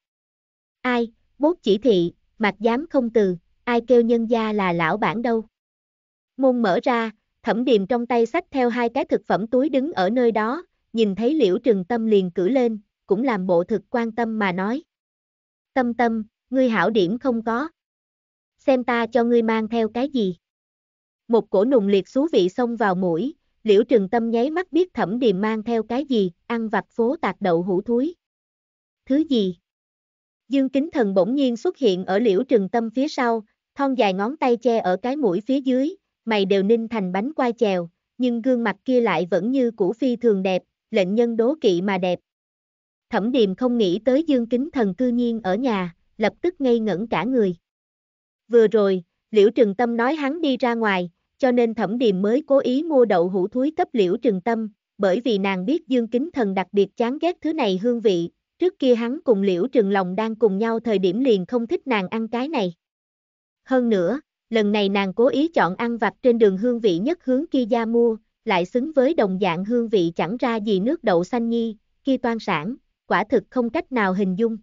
Ai, bốt chỉ thị, mặt dám không từ, ai kêu nhân gia là lão bản đâu. Môn mở ra, thẩm điềm trong tay sách theo hai cái thực phẩm túi đứng ở nơi đó, nhìn thấy liễu trừng tâm liền cử lên, cũng làm bộ thực quan tâm mà nói. Tâm tâm, ngươi hảo điểm không có. Xem ta cho ngươi mang theo cái gì. Một cổ nùng liệt xú vị xông vào mũi, liễu trừng tâm nháy mắt biết thẩm điềm mang theo cái gì, ăn vặt phố tạc đậu hủ thúi. Thứ gì? Dương kính thần bỗng nhiên xuất hiện ở liễu trừng tâm phía sau, thon dài ngón tay che ở cái mũi phía dưới, mày đều ninh thành bánh quai chèo, nhưng gương mặt kia lại vẫn như cũ phi thường đẹp, lệnh nhân đố kỵ mà đẹp. Thẩm điềm không nghĩ tới dương kính thần cư nhiên ở nhà, lập tức ngây ngẩn cả người. Vừa rồi, liễu trừng tâm nói hắn đi ra ngoài, cho nên thẩm điềm mới cố ý mua đậu hũ thúi cấp liễu trừng tâm, bởi vì nàng biết dương kính thần đặc biệt chán ghét thứ này hương vị, trước kia hắn cùng liễu trừng lòng đang cùng nhau thời điểm liền không thích nàng ăn cái này. Hơn nữa, lần này nàng cố ý chọn ăn vặt trên đường hương vị nhất hướng kia gia mua, lại xứng với đồng dạng hương vị chẳng ra gì nước đậu xanh nhi, kia toan sản, quả thực không cách nào hình dung.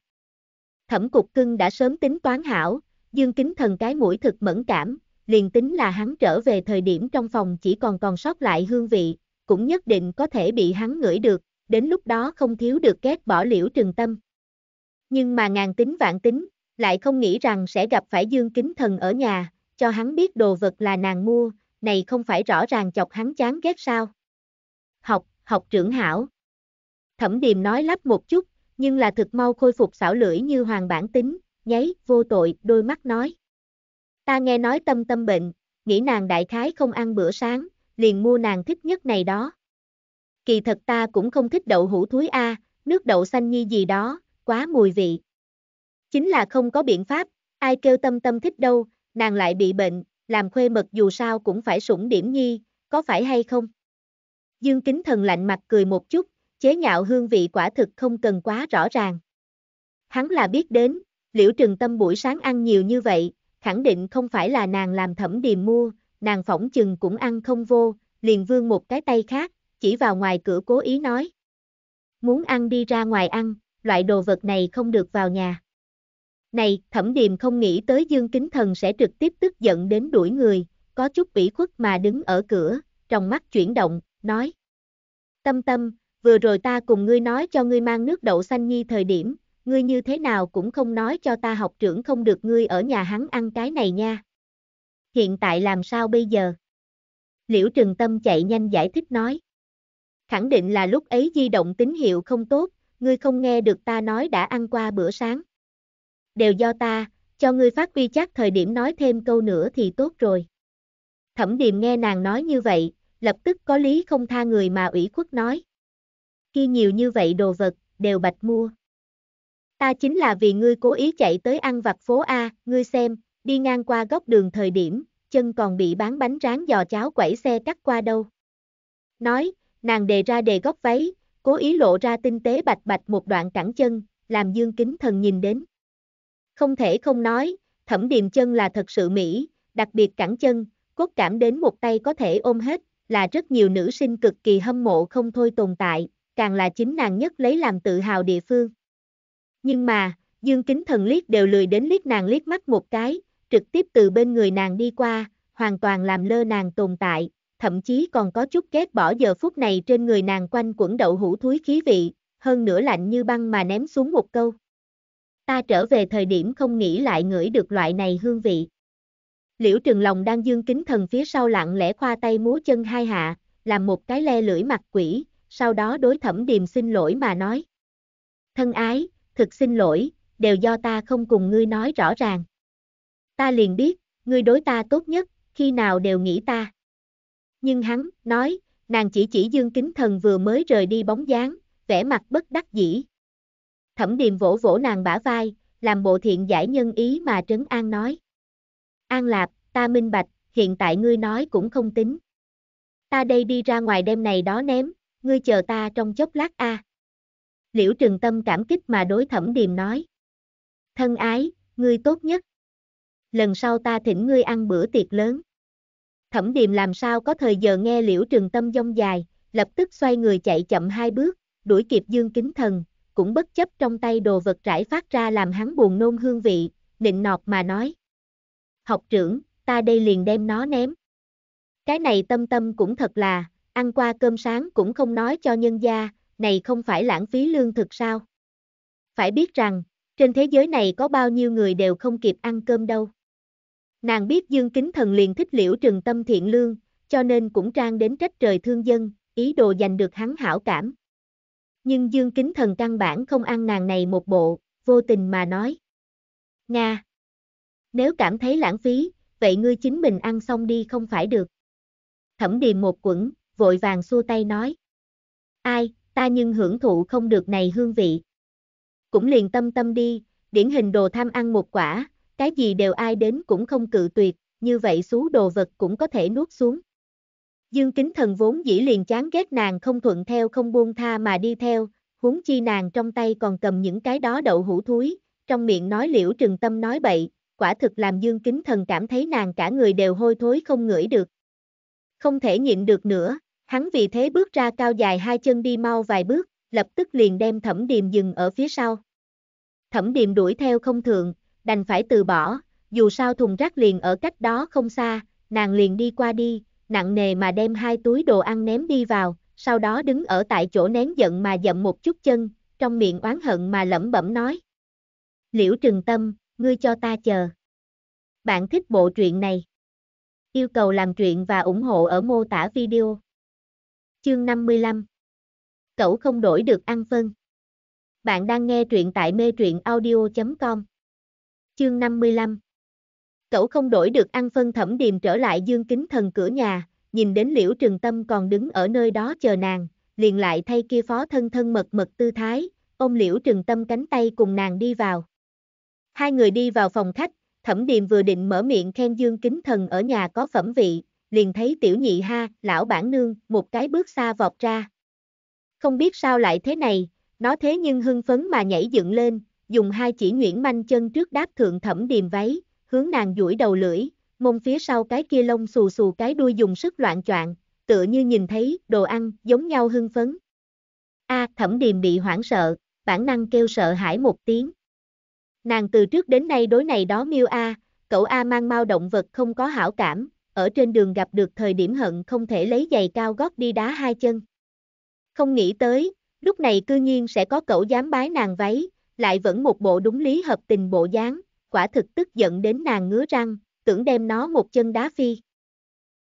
Thẩm cục cưng đã sớm tính toán hảo, dương kính thần cái mũi thực mẫn cảm, liền tính là hắn trở về thời điểm trong phòng chỉ còn còn sót lại hương vị, cũng nhất định có thể bị hắn ngửi được, đến lúc đó không thiếu được két bỏ liễu trừng tâm. Nhưng mà ngàn tính vạn tính, lại không nghĩ rằng sẽ gặp phải dương kính thần ở nhà, cho hắn biết đồ vật là nàng mua, này không phải rõ ràng chọc hắn chán ghét sao. Học, học trưởng hảo. Thẩm điềm nói lắp một chút, nhưng là thực mau khôi phục xảo lưỡi như hoàng bản tính, nháy, vô tội, đôi mắt nói. Ta nghe nói tâm tâm bệnh, nghĩ nàng đại khái không ăn bữa sáng, liền mua nàng thích nhất này đó. Kỳ thật ta cũng không thích đậu hũ thúi A, nước đậu xanh nhi gì đó, quá mùi vị. Chính là không có biện pháp, ai kêu tâm tâm thích đâu, nàng lại bị bệnh, làm khuê mật dù sao cũng phải sủng điểm nhi, có phải hay không? Dương kính thần lạnh mặt cười một chút, chế nhạo hương vị quả thực không cần quá rõ ràng. Hắn là biết đến, liễu trừng tâm buổi sáng ăn nhiều như vậy, khẳng định không phải là nàng làm thẩm điềm mua, nàng phỏng chừng cũng ăn không vô, liền vương một cái tay khác, chỉ vào ngoài cửa cố ý nói. Muốn ăn đi ra ngoài ăn, loại đồ vật này không được vào nhà. Này, thẩm điềm không nghĩ tới dương kính thần sẽ trực tiếp tức giận đến đuổi người, có chút ủy khuất mà đứng ở cửa, trong mắt chuyển động, nói. Tâm tâm, vừa rồi ta cùng ngươi nói cho ngươi mang nước đậu xanh nhi thời điểm, ngươi như thế nào cũng không nói cho ta học trưởng không được ngươi ở nhà hắn ăn cái này nha. Hiện tại làm sao bây giờ? Liễu Trừng Tâm chạy nhanh giải thích nói. Khẳng định là lúc ấy di động tín hiệu không tốt, ngươi không nghe được ta nói đã ăn qua bữa sáng đều do ta, cho ngươi phát huy chắc thời điểm nói thêm câu nữa thì tốt rồi. Thẩm điềm nghe nàng nói như vậy, lập tức có lý không tha người mà ủy khuất nói. Khi nhiều như vậy đồ vật, đều bạch mua. Ta chính là vì ngươi cố ý chạy tới ăn vặt phố A, ngươi xem, đi ngang qua góc đường thời điểm, chân còn bị bán bánh rán giò cháo quẩy xe cắt qua đâu. Nói, nàng đề ra đề góc váy, cố ý lộ ra tinh tế bạch bạch một đoạn cẳng chân, làm dương kính thần nhìn đến. Không thể không nói, thẩm điềm chân là thật sự mỹ, đặc biệt cẳng chân, cốt cảm đến một tay có thể ôm hết, là rất nhiều nữ sinh cực kỳ hâm mộ không thôi tồn tại, càng là chính nàng nhất lấy làm tự hào địa phương. Nhưng mà, Dương Kính Thần liếc đều lười đến liếc nàng liếc mắt một cái, trực tiếp từ bên người nàng đi qua, hoàn toàn làm lơ nàng tồn tại, thậm chí còn có chút ghét bỏ giờ phút này trên người nàng quanh quẩn đậu hũ thúi khí vị, hơn nữa lạnh như băng mà ném xuống một câu ta trở về thời điểm không nghĩ lại ngửi được loại này hương vị. Liễu Trường Lòng đang dương kính thần phía sau lặng lẽ khoa tay múa chân hai hạ, làm một cái le lưỡi mặt quỷ, sau đó đối thẩm điềm xin lỗi mà nói. Thân ái, thực xin lỗi, đều do ta không cùng ngươi nói rõ ràng. Ta liền biết, ngươi đối ta tốt nhất, khi nào đều nghĩ ta. Nhưng hắn, nói, nàng chỉ chỉ dương kính thần vừa mới rời đi bóng dáng, vẻ mặt bất đắc dĩ, Thẩm điềm vỗ vỗ nàng bả vai, làm bộ thiện giải nhân ý mà trấn an nói. An lạp, ta minh bạch, hiện tại ngươi nói cũng không tính. Ta đây đi ra ngoài đêm này đó ném, ngươi chờ ta trong chốc lát a. À. Liễu Trừng Tâm cảm kích mà đối Thẩm Điềm nói. Thân ái, ngươi tốt nhất. Lần sau ta thỉnh ngươi ăn bữa tiệc lớn. Thẩm Điềm làm sao có thời giờ nghe Liễu Trừng Tâm dông dài, lập tức xoay người chạy chậm hai bước, đuổi kịp Dương Kính Thần, cũng bất chấp trong tay đồ vật rải phát ra làm hắn buồn nôn hương vị, nịnh nọt mà nói. Học trưởng, ta đây liền đem nó ném. Cái này tâm tâm cũng thật là, ăn qua cơm sáng cũng không nói cho nhân gia, này không phải lãng phí lương thực sao. Phải biết rằng, trên thế giới này có bao nhiêu người đều không kịp ăn cơm đâu. Nàng biết Dương Kính Thần liền thích liễu trừng tâm thiện lương, cho nên cũng trang đến trách trời thương dân, ý đồ giành được hắn hảo cảm nhưng Dương Kính Thần căn bản không ăn nàng này một bộ, vô tình mà nói. Nga! Nếu cảm thấy lãng phí, vậy ngươi chính mình ăn xong đi không phải được. Thẩm điềm một quẩn, vội vàng xua tay nói. Ai, ta nhưng hưởng thụ không được này hương vị. Cũng liền tâm tâm đi, điển hình đồ tham ăn một quả, cái gì đều ai đến cũng không cự tuyệt, như vậy xú đồ vật cũng có thể nuốt xuống. Dương kính thần vốn dĩ liền chán ghét nàng không thuận theo không buông tha mà đi theo, huống chi nàng trong tay còn cầm những cái đó đậu hũ thúi, trong miệng nói liễu trừng tâm nói bậy, quả thực làm dương kính thần cảm thấy nàng cả người đều hôi thối không ngửi được. Không thể nhịn được nữa, hắn vì thế bước ra cao dài hai chân đi mau vài bước, lập tức liền đem thẩm điềm dừng ở phía sau. Thẩm điềm đuổi theo không thường, đành phải từ bỏ, dù sao thùng rác liền ở cách đó không xa, nàng liền đi qua đi, nặng nề mà đem hai túi đồ ăn ném đi vào, sau đó đứng ở tại chỗ nén giận mà dậm một chút chân, trong miệng oán hận mà lẩm bẩm nói. Liễu Trừng Tâm, ngươi cho ta chờ. Bạn thích bộ truyện này? Yêu cầu làm truyện và ủng hộ ở mô tả video. Chương 55 Cậu không đổi được ăn phân. Bạn đang nghe truyện tại mê truyện audio.com Chương 55 Cậu không đổi được ăn phân thẩm điềm trở lại dương kính thần cửa nhà, nhìn đến liễu trường tâm còn đứng ở nơi đó chờ nàng, liền lại thay kia phó thân thân mật mật tư thái, ôm liễu trường tâm cánh tay cùng nàng đi vào. Hai người đi vào phòng khách, thẩm điềm vừa định mở miệng khen dương kính thần ở nhà có phẩm vị, liền thấy tiểu nhị ha, lão bản nương, một cái bước xa vọt ra. Không biết sao lại thế này, nó thế nhưng hưng phấn mà nhảy dựng lên, dùng hai chỉ nguyễn manh chân trước đáp thượng thẩm điềm váy, hướng nàng duỗi đầu lưỡi, mông phía sau cái kia lông xù xù cái đuôi dùng sức loạn choạng, tựa như nhìn thấy đồ ăn giống nhau hưng phấn. A, à, Thẩm Điềm bị hoảng sợ, bản năng kêu sợ hãi một tiếng. Nàng từ trước đến nay đối này đó miêu A, cậu A mang mau động vật không có hảo cảm, ở trên đường gặp được thời điểm hận không thể lấy giày cao gót đi đá hai chân. Không nghĩ tới, lúc này cư nhiên sẽ có cậu dám bái nàng váy, lại vẫn một bộ đúng lý hợp tình bộ dáng, quả thực tức giận đến nàng ngứa răng, tưởng đem nó một chân đá phi.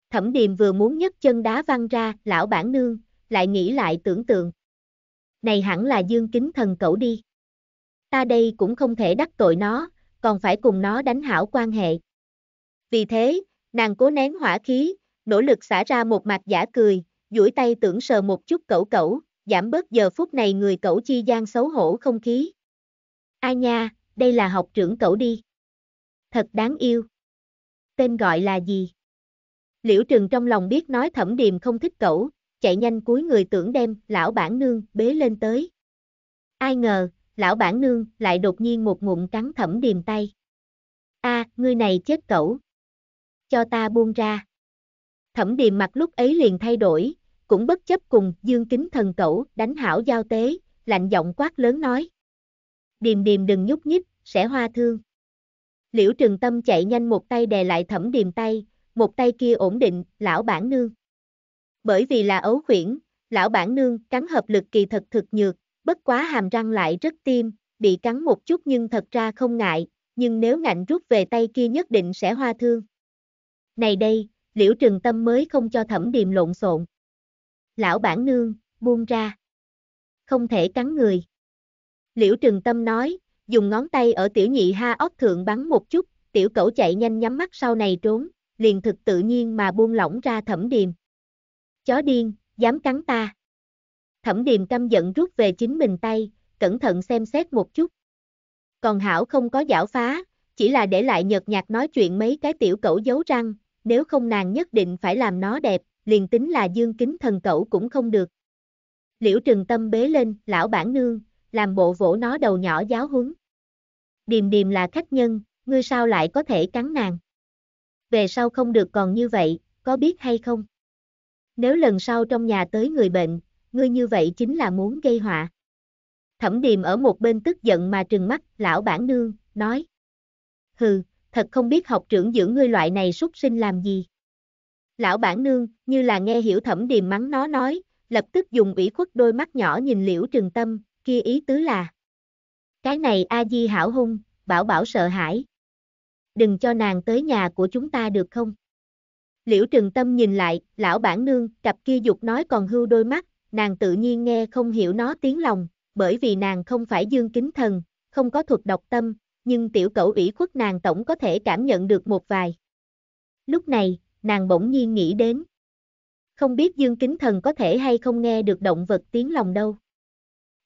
Thẩm điềm vừa muốn nhấc chân đá văng ra, lão bản nương, lại nghĩ lại tưởng tượng. Này hẳn là dương kính thần cậu đi. Ta đây cũng không thể đắc tội nó, còn phải cùng nó đánh hảo quan hệ. Vì thế, nàng cố nén hỏa khí, nỗ lực xả ra một mặt giả cười, duỗi tay tưởng sờ một chút cẩu cẩu, giảm bớt giờ phút này người cẩu chi gian xấu hổ không khí. Ai nha, đây là học trưởng cậu đi. Thật đáng yêu. Tên gọi là gì? Liễu Trừng trong lòng biết nói thẩm điềm không thích cậu, chạy nhanh cuối người tưởng đem lão bản nương bế lên tới. Ai ngờ, lão bản nương lại đột nhiên một ngụm cắn thẩm điềm tay. A, à, ngươi này chết cậu, Cho ta buông ra. Thẩm điềm mặt lúc ấy liền thay đổi, cũng bất chấp cùng dương kính thần cậu đánh hảo giao tế, lạnh giọng quát lớn nói điềm điềm đừng nhúc nhích, sẽ hoa thương. Liễu Trường Tâm chạy nhanh một tay đè lại thẩm điềm tay, một tay kia ổn định, lão bản nương. Bởi vì là ấu khuyển, lão bản nương cắn hợp lực kỳ thật thực nhược, bất quá hàm răng lại rất tim, bị cắn một chút nhưng thật ra không ngại, nhưng nếu ngạnh rút về tay kia nhất định sẽ hoa thương. Này đây, liễu trường tâm mới không cho thẩm điềm lộn xộn. Lão bản nương, buông ra. Không thể cắn người. Liễu Trừng Tâm nói, dùng ngón tay ở tiểu nhị ha ốc thượng bắn một chút, tiểu cẩu chạy nhanh nhắm mắt sau này trốn, liền thực tự nhiên mà buông lỏng ra thẩm điềm. Chó điên, dám cắn ta. Thẩm điềm căm giận rút về chính mình tay, cẩn thận xem xét một chút. Còn Hảo không có giảo phá, chỉ là để lại nhợt nhạt nói chuyện mấy cái tiểu cẩu giấu răng, nếu không nàng nhất định phải làm nó đẹp, liền tính là dương kính thần cẩu cũng không được. Liễu trừng tâm bế lên, lão bản nương, làm bộ vỗ nó đầu nhỏ giáo huấn. Điềm điềm là khách nhân, ngươi sao lại có thể cắn nàng? Về sau không được còn như vậy, có biết hay không? Nếu lần sau trong nhà tới người bệnh, ngươi như vậy chính là muốn gây họa. Thẩm điềm ở một bên tức giận mà trừng mắt, lão bản nương, nói. Hừ, thật không biết học trưởng giữ ngươi loại này xuất sinh làm gì. Lão bản nương, như là nghe hiểu thẩm điềm mắng nó nói, lập tức dùng ủy khuất đôi mắt nhỏ nhìn liễu trừng tâm, kia ý tứ là. Cái này A-di hảo hung, bảo bảo sợ hãi. Đừng cho nàng tới nhà của chúng ta được không? Liễu Trừng Tâm nhìn lại, lão bản nương, cặp kia dục nói còn hưu đôi mắt, nàng tự nhiên nghe không hiểu nó tiếng lòng, bởi vì nàng không phải dương kính thần, không có thuật độc tâm, nhưng tiểu cẩu ủy khuất nàng tổng có thể cảm nhận được một vài. Lúc này, nàng bỗng nhiên nghĩ đến. Không biết dương kính thần có thể hay không nghe được động vật tiếng lòng đâu.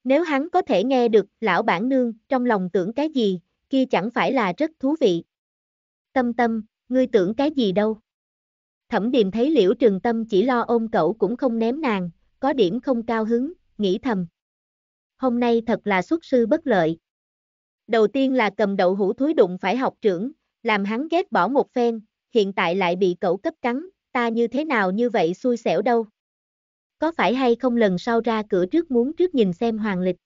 Nếu hắn có thể nghe được lão bản nương trong lòng tưởng cái gì, kia chẳng phải là rất thú vị. Tâm tâm, ngươi tưởng cái gì đâu. Thẩm điềm thấy liễu trường tâm chỉ lo ôm cậu cũng không ném nàng, có điểm không cao hứng, nghĩ thầm. Hôm nay thật là xuất sư bất lợi. Đầu tiên là cầm đậu hũ thúi đụng phải học trưởng, làm hắn ghét bỏ một phen, hiện tại lại bị cậu cấp cắn, ta như thế nào như vậy xui xẻo đâu có phải hay không lần sau ra cửa trước muốn trước nhìn xem hoàng lịch.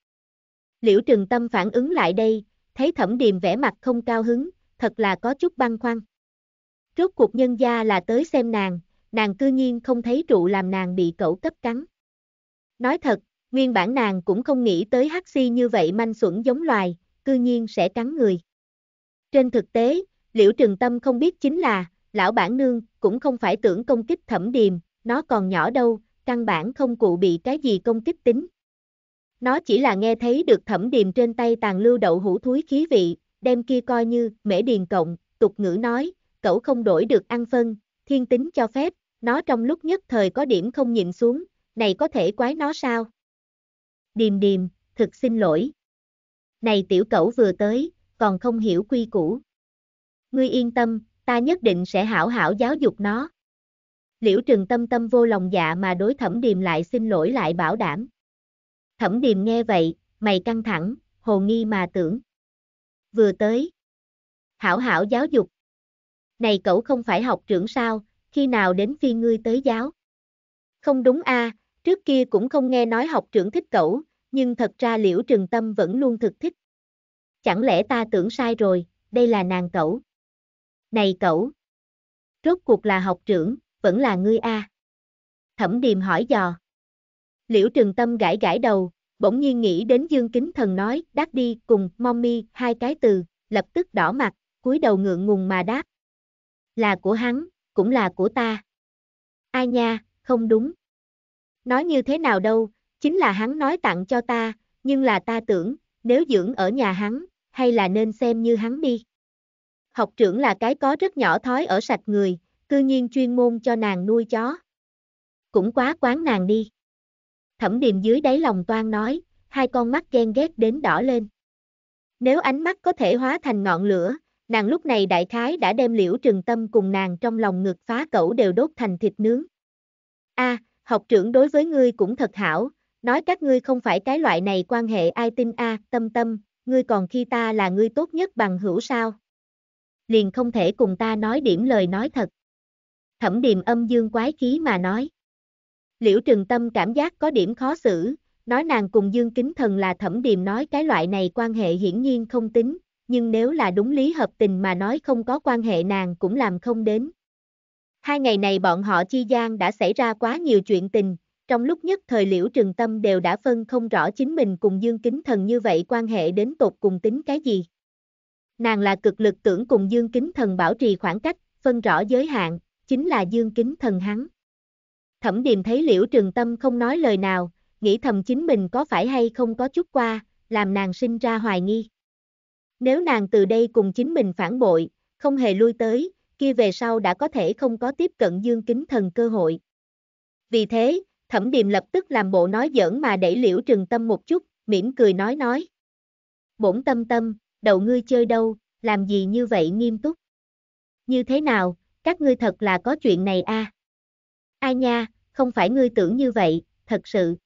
Liễu Trừng Tâm phản ứng lại đây, thấy Thẩm Điềm vẻ mặt không cao hứng, thật là có chút băn khoăn. Rốt cuộc nhân gia là tới xem nàng, nàng cư nhiên không thấy trụ làm nàng bị cẩu cấp cắn. Nói thật, nguyên bản nàng cũng không nghĩ tới hắc si như vậy manh xuẩn giống loài, cư nhiên sẽ cắn người. Trên thực tế, Liễu Trừng Tâm không biết chính là, lão bản nương cũng không phải tưởng công kích Thẩm Điềm, nó còn nhỏ đâu, căn bản không cụ bị cái gì công kích tính. Nó chỉ là nghe thấy được thẩm điềm trên tay tàn lưu đậu hũ thúi khí vị, đem kia coi như mễ điền cộng, tục ngữ nói, cậu không đổi được ăn phân, thiên tính cho phép, nó trong lúc nhất thời có điểm không nhịn xuống, này có thể quái nó sao? Điềm điềm, thực xin lỗi. Này tiểu cậu vừa tới, còn không hiểu quy củ. Ngươi yên tâm, ta nhất định sẽ hảo hảo giáo dục nó liễu trừng tâm tâm vô lòng dạ mà đối thẩm điềm lại xin lỗi lại bảo đảm. Thẩm điềm nghe vậy, mày căng thẳng, hồ nghi mà tưởng. Vừa tới. Hảo hảo giáo dục. Này cậu không phải học trưởng sao, khi nào đến phi ngươi tới giáo? Không đúng a à, trước kia cũng không nghe nói học trưởng thích cậu, nhưng thật ra liễu trừng tâm vẫn luôn thực thích. Chẳng lẽ ta tưởng sai rồi, đây là nàng cậu. Này cậu. Rốt cuộc là học trưởng, vẫn là ngươi a. À. Thẩm điềm hỏi dò. Liễu trường tâm gãi gãi đầu, bỗng nhiên nghĩ đến Dương Kính Thần nói, đáp đi cùng, mommy, hai cái từ, lập tức đỏ mặt, cúi đầu ngượng ngùng mà đáp. Là của hắn, cũng là của ta. Ai nha, không đúng. Nói như thế nào đâu, chính là hắn nói tặng cho ta, nhưng là ta tưởng, nếu dưỡng ở nhà hắn, hay là nên xem như hắn đi. Học trưởng là cái có rất nhỏ thói ở sạch người, cư nhiên chuyên môn cho nàng nuôi chó. Cũng quá quán nàng đi. Thẩm điềm dưới đáy lòng toan nói, hai con mắt ghen ghét đến đỏ lên. Nếu ánh mắt có thể hóa thành ngọn lửa, nàng lúc này đại khái đã đem liễu trừng tâm cùng nàng trong lòng ngực phá cẩu đều đốt thành thịt nướng. a à, học trưởng đối với ngươi cũng thật hảo, nói các ngươi không phải cái loại này quan hệ ai tin a tâm tâm, ngươi còn khi ta là ngươi tốt nhất bằng hữu sao. Liền không thể cùng ta nói điểm lời nói thật thẩm điềm âm dương quái khí mà nói. Liễu Trường Tâm cảm giác có điểm khó xử, nói nàng cùng Dương Kính Thần là thẩm điềm nói cái loại này quan hệ hiển nhiên không tính, nhưng nếu là đúng lý hợp tình mà nói không có quan hệ nàng cũng làm không đến. Hai ngày này bọn họ chi gian đã xảy ra quá nhiều chuyện tình, trong lúc nhất thời Liễu Trường Tâm đều đã phân không rõ chính mình cùng Dương Kính Thần như vậy quan hệ đến tột cùng tính cái gì. Nàng là cực lực tưởng cùng Dương Kính Thần bảo trì khoảng cách, phân rõ giới hạn, chính là dương kính thần hắn. Thẩm điềm thấy liễu trường tâm không nói lời nào, nghĩ thầm chính mình có phải hay không có chút qua, làm nàng sinh ra hoài nghi. Nếu nàng từ đây cùng chính mình phản bội, không hề lui tới, kia về sau đã có thể không có tiếp cận dương kính thần cơ hội. Vì thế, thẩm điềm lập tức làm bộ nói giỡn mà đẩy liễu trường tâm một chút, mỉm cười nói nói. Bổn tâm tâm, đầu ngươi chơi đâu, làm gì như vậy nghiêm túc? Như thế nào, các ngươi thật là có chuyện này a. Ai nha, không phải ngươi tưởng như vậy, thật sự.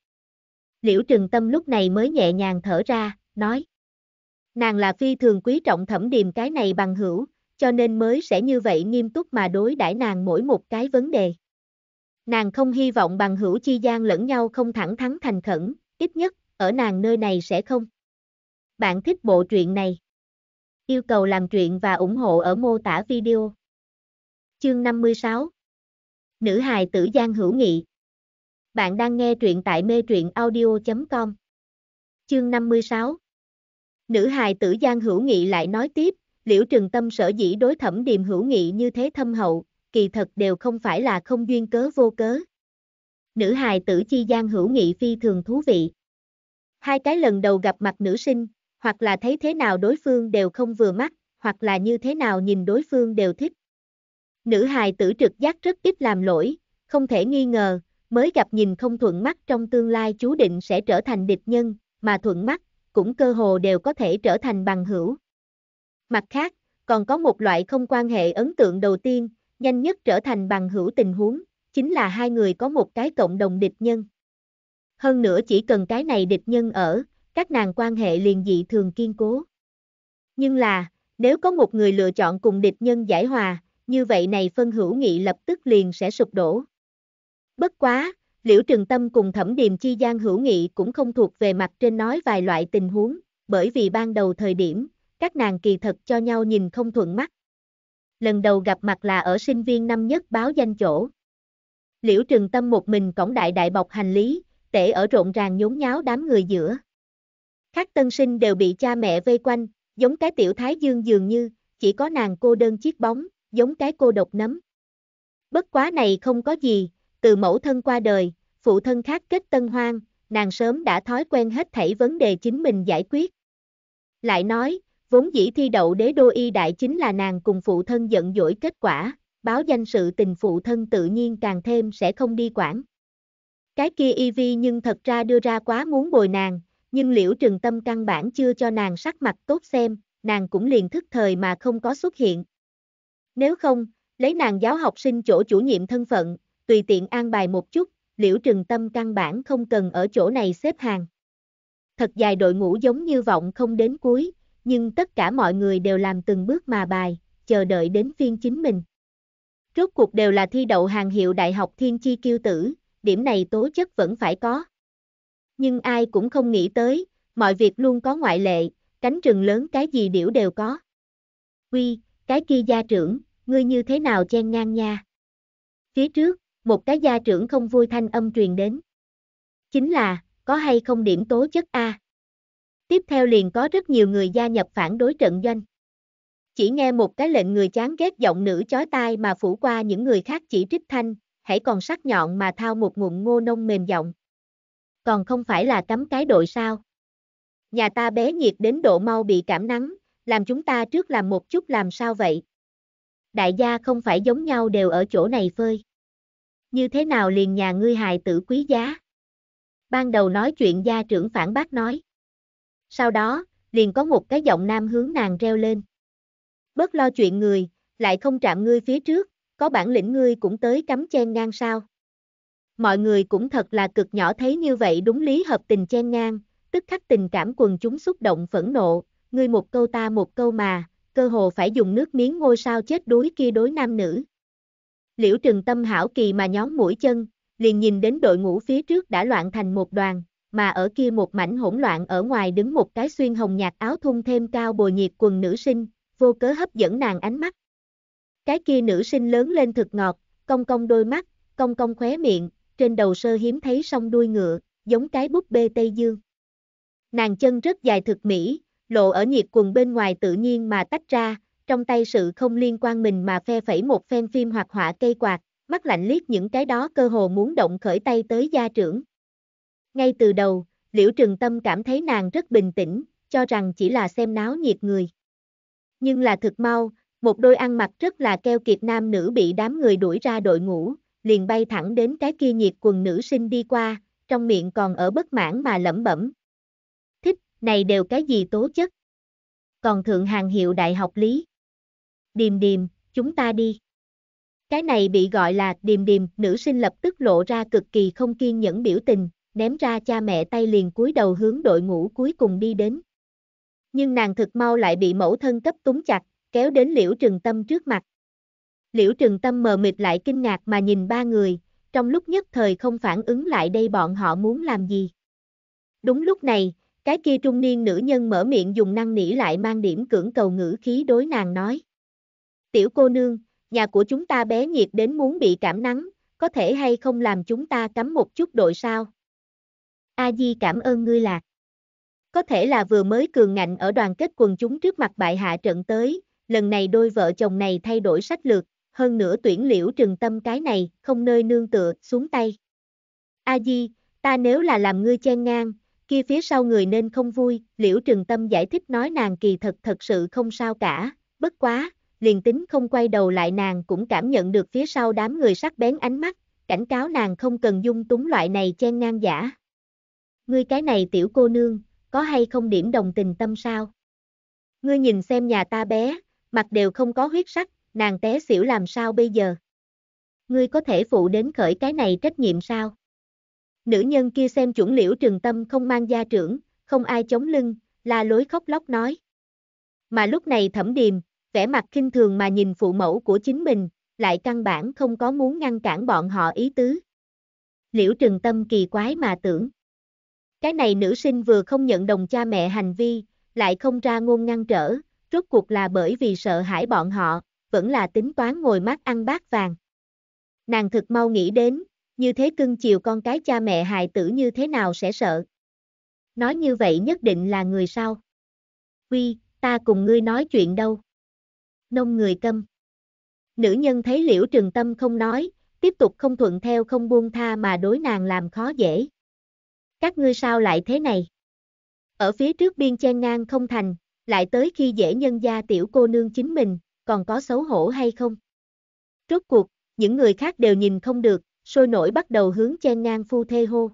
Liễu Trừng Tâm lúc này mới nhẹ nhàng thở ra, nói. Nàng là phi thường quý trọng thẩm điềm cái này bằng hữu, cho nên mới sẽ như vậy nghiêm túc mà đối đãi nàng mỗi một cái vấn đề. Nàng không hy vọng bằng hữu chi gian lẫn nhau không thẳng thắn thành khẩn, ít nhất, ở nàng nơi này sẽ không. Bạn thích bộ truyện này? Yêu cầu làm truyện và ủng hộ ở mô tả video chương 56 Nữ hài tử Giang Hữu Nghị Bạn đang nghe truyện tại mê truyện audio.com Chương 56 Nữ hài tử Giang Hữu Nghị lại nói tiếp, liễu Trường tâm sở dĩ đối thẩm điềm hữu nghị như thế thâm hậu, kỳ thật đều không phải là không duyên cớ vô cớ. Nữ hài tử chi Giang Hữu Nghị phi thường thú vị. Hai cái lần đầu gặp mặt nữ sinh, hoặc là thấy thế nào đối phương đều không vừa mắt, hoặc là như thế nào nhìn đối phương đều thích Nữ hài tử trực giác rất ít làm lỗi, không thể nghi ngờ, mới gặp nhìn không thuận mắt trong tương lai chú định sẽ trở thành địch nhân, mà thuận mắt, cũng cơ hồ đều có thể trở thành bằng hữu. Mặt khác, còn có một loại không quan hệ ấn tượng đầu tiên, nhanh nhất trở thành bằng hữu tình huống, chính là hai người có một cái cộng đồng địch nhân. Hơn nữa chỉ cần cái này địch nhân ở, các nàng quan hệ liền dị thường kiên cố. Nhưng là, nếu có một người lựa chọn cùng địch nhân giải hòa, như vậy này phân hữu nghị lập tức liền sẽ sụp đổ. Bất quá, Liễu Trường Tâm cùng Thẩm Điềm Chi Giang hữu nghị cũng không thuộc về mặt trên nói vài loại tình huống, bởi vì ban đầu thời điểm, các nàng kỳ thật cho nhau nhìn không thuận mắt. Lần đầu gặp mặt là ở sinh viên năm nhất báo danh chỗ. Liễu Trường Tâm một mình cổng đại đại bọc hành lý, tể ở rộn ràng nhốn nháo đám người giữa. Khác tân sinh đều bị cha mẹ vây quanh, giống cái tiểu thái dương dường như, chỉ có nàng cô đơn chiếc bóng, giống cái cô độc nấm. Bất quá này không có gì, từ mẫu thân qua đời, phụ thân khác kết tân hoang, nàng sớm đã thói quen hết thảy vấn đề chính mình giải quyết. Lại nói, vốn dĩ thi đậu đế đô y đại chính là nàng cùng phụ thân giận dỗi kết quả, báo danh sự tình phụ thân tự nhiên càng thêm sẽ không đi quản. Cái kia y vi nhưng thật ra đưa ra quá muốn bồi nàng, nhưng liễu trừng tâm căn bản chưa cho nàng sắc mặt tốt xem, nàng cũng liền thức thời mà không có xuất hiện, nếu không, lấy nàng giáo học sinh chỗ chủ nhiệm thân phận, tùy tiện an bài một chút, liễu trừng tâm căn bản không cần ở chỗ này xếp hàng. Thật dài đội ngũ giống như vọng không đến cuối, nhưng tất cả mọi người đều làm từng bước mà bài, chờ đợi đến phiên chính mình. Rốt cuộc đều là thi đậu hàng hiệu Đại học Thiên Chi Kiêu Tử, điểm này tố chất vẫn phải có. Nhưng ai cũng không nghĩ tới, mọi việc luôn có ngoại lệ, cánh rừng lớn cái gì điểu đều có. Quy, cái kia gia trưởng, ngươi như thế nào chen ngang nha. Phía trước, một cái gia trưởng không vui thanh âm truyền đến. Chính là, có hay không điểm tố chất A. Tiếp theo liền có rất nhiều người gia nhập phản đối trận doanh. Chỉ nghe một cái lệnh người chán ghét giọng nữ chói tai mà phủ qua những người khác chỉ trích thanh, hãy còn sắc nhọn mà thao một ngụm ngô nông mềm giọng. Còn không phải là cắm cái đội sao. Nhà ta bé nhiệt đến độ mau bị cảm nắng, làm chúng ta trước làm một chút làm sao vậy? Đại gia không phải giống nhau đều ở chỗ này phơi. Như thế nào liền nhà ngươi hài tử quý giá? Ban đầu nói chuyện gia trưởng phản bác nói. Sau đó, liền có một cái giọng nam hướng nàng reo lên. Bớt lo chuyện người, lại không chạm ngươi phía trước, có bản lĩnh ngươi cũng tới cắm chen ngang sao. Mọi người cũng thật là cực nhỏ thấy như vậy đúng lý hợp tình chen ngang, tức khắc tình cảm quần chúng xúc động phẫn nộ, ngươi một câu ta một câu mà, cơ hồ phải dùng nước miếng ngôi sao chết đuối kia đối nam nữ. Liễu trừng tâm hảo kỳ mà nhón mũi chân, liền nhìn đến đội ngũ phía trước đã loạn thành một đoàn, mà ở kia một mảnh hỗn loạn ở ngoài đứng một cái xuyên hồng nhạt áo thun thêm cao bồi nhiệt quần nữ sinh, vô cớ hấp dẫn nàng ánh mắt. Cái kia nữ sinh lớn lên thực ngọt, cong cong đôi mắt, cong cong khóe miệng, trên đầu sơ hiếm thấy song đuôi ngựa, giống cái búp bê Tây Dương. Nàng chân rất dài thực mỹ, lộ ở nhiệt quần bên ngoài tự nhiên mà tách ra, trong tay sự không liên quan mình mà phe phẩy một phen phim hoạt họa cây quạt, mắt lạnh liếc những cái đó cơ hồ muốn động khởi tay tới gia trưởng. Ngay từ đầu, Liễu Trừng Tâm cảm thấy nàng rất bình tĩnh, cho rằng chỉ là xem náo nhiệt người. Nhưng là thực mau, một đôi ăn mặc rất là keo kiệt nam nữ bị đám người đuổi ra đội ngũ, liền bay thẳng đến cái kia nhiệt quần nữ sinh đi qua, trong miệng còn ở bất mãn mà lẩm bẩm, này đều cái gì tố chất. Còn thượng hàng hiệu đại học lý. Điềm điềm, chúng ta đi. Cái này bị gọi là điềm điềm, nữ sinh lập tức lộ ra cực kỳ không kiên nhẫn biểu tình, ném ra cha mẹ tay liền cúi đầu hướng đội ngũ cuối cùng đi đến. Nhưng nàng thực mau lại bị mẫu thân cấp túng chặt, kéo đến liễu trừng tâm trước mặt. Liễu trừng tâm mờ mịt lại kinh ngạc mà nhìn ba người, trong lúc nhất thời không phản ứng lại đây bọn họ muốn làm gì. Đúng lúc này, cái kia trung niên nữ nhân mở miệng dùng năng nỉ lại mang điểm cưỡng cầu ngữ khí đối nàng nói. Tiểu cô nương, nhà của chúng ta bé nhiệt đến muốn bị cảm nắng, có thể hay không làm chúng ta cắm một chút đội sao? A Di cảm ơn ngươi lạc. Có thể là vừa mới cường ngạnh ở đoàn kết quần chúng trước mặt bại hạ trận tới, lần này đôi vợ chồng này thay đổi sách lược, hơn nữa tuyển liễu trừng tâm cái này, không nơi nương tựa, xuống tay. A Di, ta nếu là làm ngươi chen ngang, kia phía sau người nên không vui, liễu trường tâm giải thích nói nàng kỳ thật thật sự không sao cả, bất quá, liền tính không quay đầu lại nàng cũng cảm nhận được phía sau đám người sắc bén ánh mắt, cảnh cáo nàng không cần dung túng loại này chen ngang giả. Ngươi cái này tiểu cô nương, có hay không điểm đồng tình tâm sao? Ngươi nhìn xem nhà ta bé, mặt đều không có huyết sắc, nàng té xỉu làm sao bây giờ? Ngươi có thể phụ đến khởi cái này trách nhiệm sao? Nữ nhân kia xem chuẩn liễu trường tâm không mang gia trưởng, không ai chống lưng, la lối khóc lóc nói. Mà lúc này thẩm điềm, vẻ mặt khinh thường mà nhìn phụ mẫu của chính mình, lại căn bản không có muốn ngăn cản bọn họ ý tứ. Liễu trường tâm kỳ quái mà tưởng. Cái này nữ sinh vừa không nhận đồng cha mẹ hành vi, lại không ra ngôn ngăn trở, rốt cuộc là bởi vì sợ hãi bọn họ, vẫn là tính toán ngồi mát ăn bát vàng. Nàng thực mau nghĩ đến, như thế cưng chiều con cái cha mẹ hài tử như thế nào sẽ sợ. Nói như vậy nhất định là người sao. Quy, ta cùng ngươi nói chuyện đâu. Nông người câm. Nữ nhân thấy liễu trường tâm không nói, tiếp tục không thuận theo không buông tha mà đối nàng làm khó dễ. Các ngươi sao lại thế này? Ở phía trước biên chen ngang không thành, lại tới khi dễ nhân gia tiểu cô nương chính mình, còn có xấu hổ hay không? Rốt cuộc, những người khác đều nhìn không được, sôi nổi bắt đầu hướng chen ngang phu thê hô.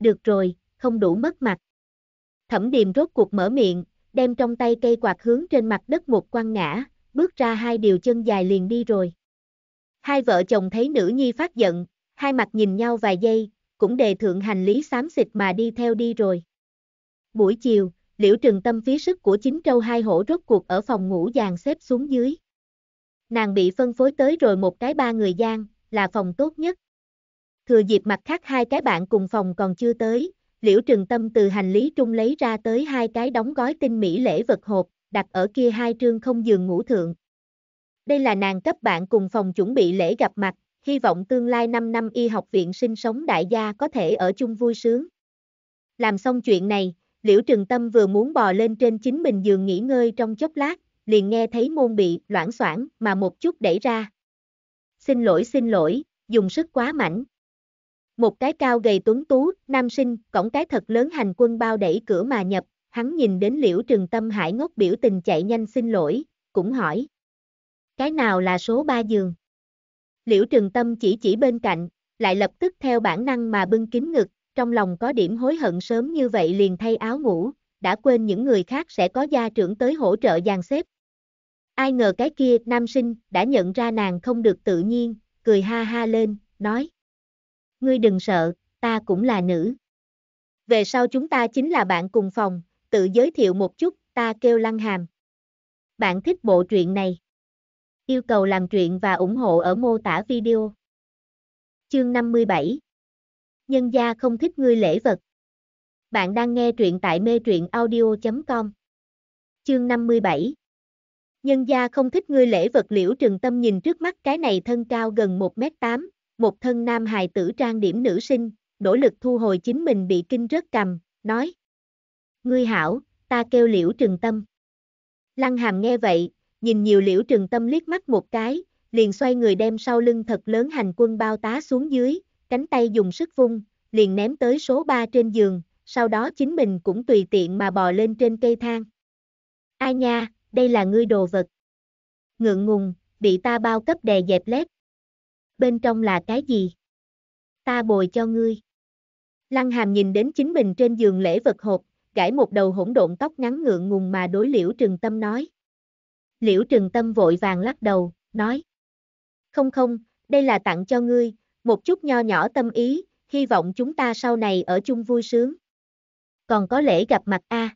Được rồi, không đủ mất mặt. Thẩm điềm rốt cuộc mở miệng, đem trong tay cây quạt hướng trên mặt đất một quăng ngã, bước ra hai điều chân dài liền đi rồi. Hai vợ chồng thấy nữ nhi phát giận, hai mặt nhìn nhau vài giây, cũng đề thượng hành lý xám xịt mà đi theo đi rồi. Buổi chiều, liễu trừng tâm phí sức của chính trâu hai hổ rốt cuộc ở phòng ngủ dàn xếp xuống dưới. Nàng bị phân phối tới rồi một cái ba người gian, là phòng tốt nhất. Thừa dịp mặt khác hai cái bạn cùng phòng còn chưa tới, Liễu Trường Tâm từ hành lý trung lấy ra tới hai cái đóng gói tinh mỹ lễ vật hộp, đặt ở kia hai trương không giường ngủ thượng. Đây là nàng cấp bạn cùng phòng chuẩn bị lễ gặp mặt, hy vọng tương lai 5 năm y học viện sinh sống đại gia có thể ở chung vui sướng. Làm xong chuyện này, Liễu Trường Tâm vừa muốn bò lên trên chính mình giường nghỉ ngơi trong chốc lát, liền nghe thấy môn bị loãng xoảng mà một chút đẩy ra xin lỗi xin lỗi, dùng sức quá mạnh. Một cái cao gầy tuấn tú, nam sinh, cổng cái thật lớn hành quân bao đẩy cửa mà nhập, hắn nhìn đến liễu Trường tâm hải ngốc biểu tình chạy nhanh xin lỗi, cũng hỏi. Cái nào là số 3 giường? Liễu Trường tâm chỉ chỉ bên cạnh, lại lập tức theo bản năng mà bưng kín ngực, trong lòng có điểm hối hận sớm như vậy liền thay áo ngủ, đã quên những người khác sẽ có gia trưởng tới hỗ trợ dàn xếp, Ai ngờ cái kia nam sinh đã nhận ra nàng không được tự nhiên, cười ha ha lên, nói. Ngươi đừng sợ, ta cũng là nữ. Về sau chúng ta chính là bạn cùng phòng, tự giới thiệu một chút, ta kêu Lăng Hàm. Bạn thích bộ truyện này. Yêu cầu làm truyện và ủng hộ ở mô tả video. Chương 57 Nhân gia không thích ngươi lễ vật. Bạn đang nghe truyện tại mê truyện audio.com Chương 57 Nhân gia không thích ngươi lễ vật liễu trừng tâm nhìn trước mắt cái này thân cao gần 1m8, một thân nam hài tử trang điểm nữ sinh, nỗ lực thu hồi chính mình bị kinh rớt cầm, nói. Ngươi hảo, ta kêu liễu trừng tâm. Lăng hàm nghe vậy, nhìn nhiều liễu trừng tâm liếc mắt một cái, liền xoay người đem sau lưng thật lớn hành quân bao tá xuống dưới, cánh tay dùng sức vung, liền ném tới số 3 trên giường, sau đó chính mình cũng tùy tiện mà bò lên trên cây thang. Ai nha, đây là ngươi đồ vật. Ngượng ngùng, bị ta bao cấp đè dẹp lép. Bên trong là cái gì? Ta bồi cho ngươi. Lăng hàm nhìn đến chính mình trên giường lễ vật hộp, gãi một đầu hỗn độn tóc ngắn ngượng ngùng mà đối liễu trừng tâm nói. Liễu trừng tâm vội vàng lắc đầu, nói. Không không, đây là tặng cho ngươi, một chút nho nhỏ tâm ý, hy vọng chúng ta sau này ở chung vui sướng. Còn có lễ gặp mặt A.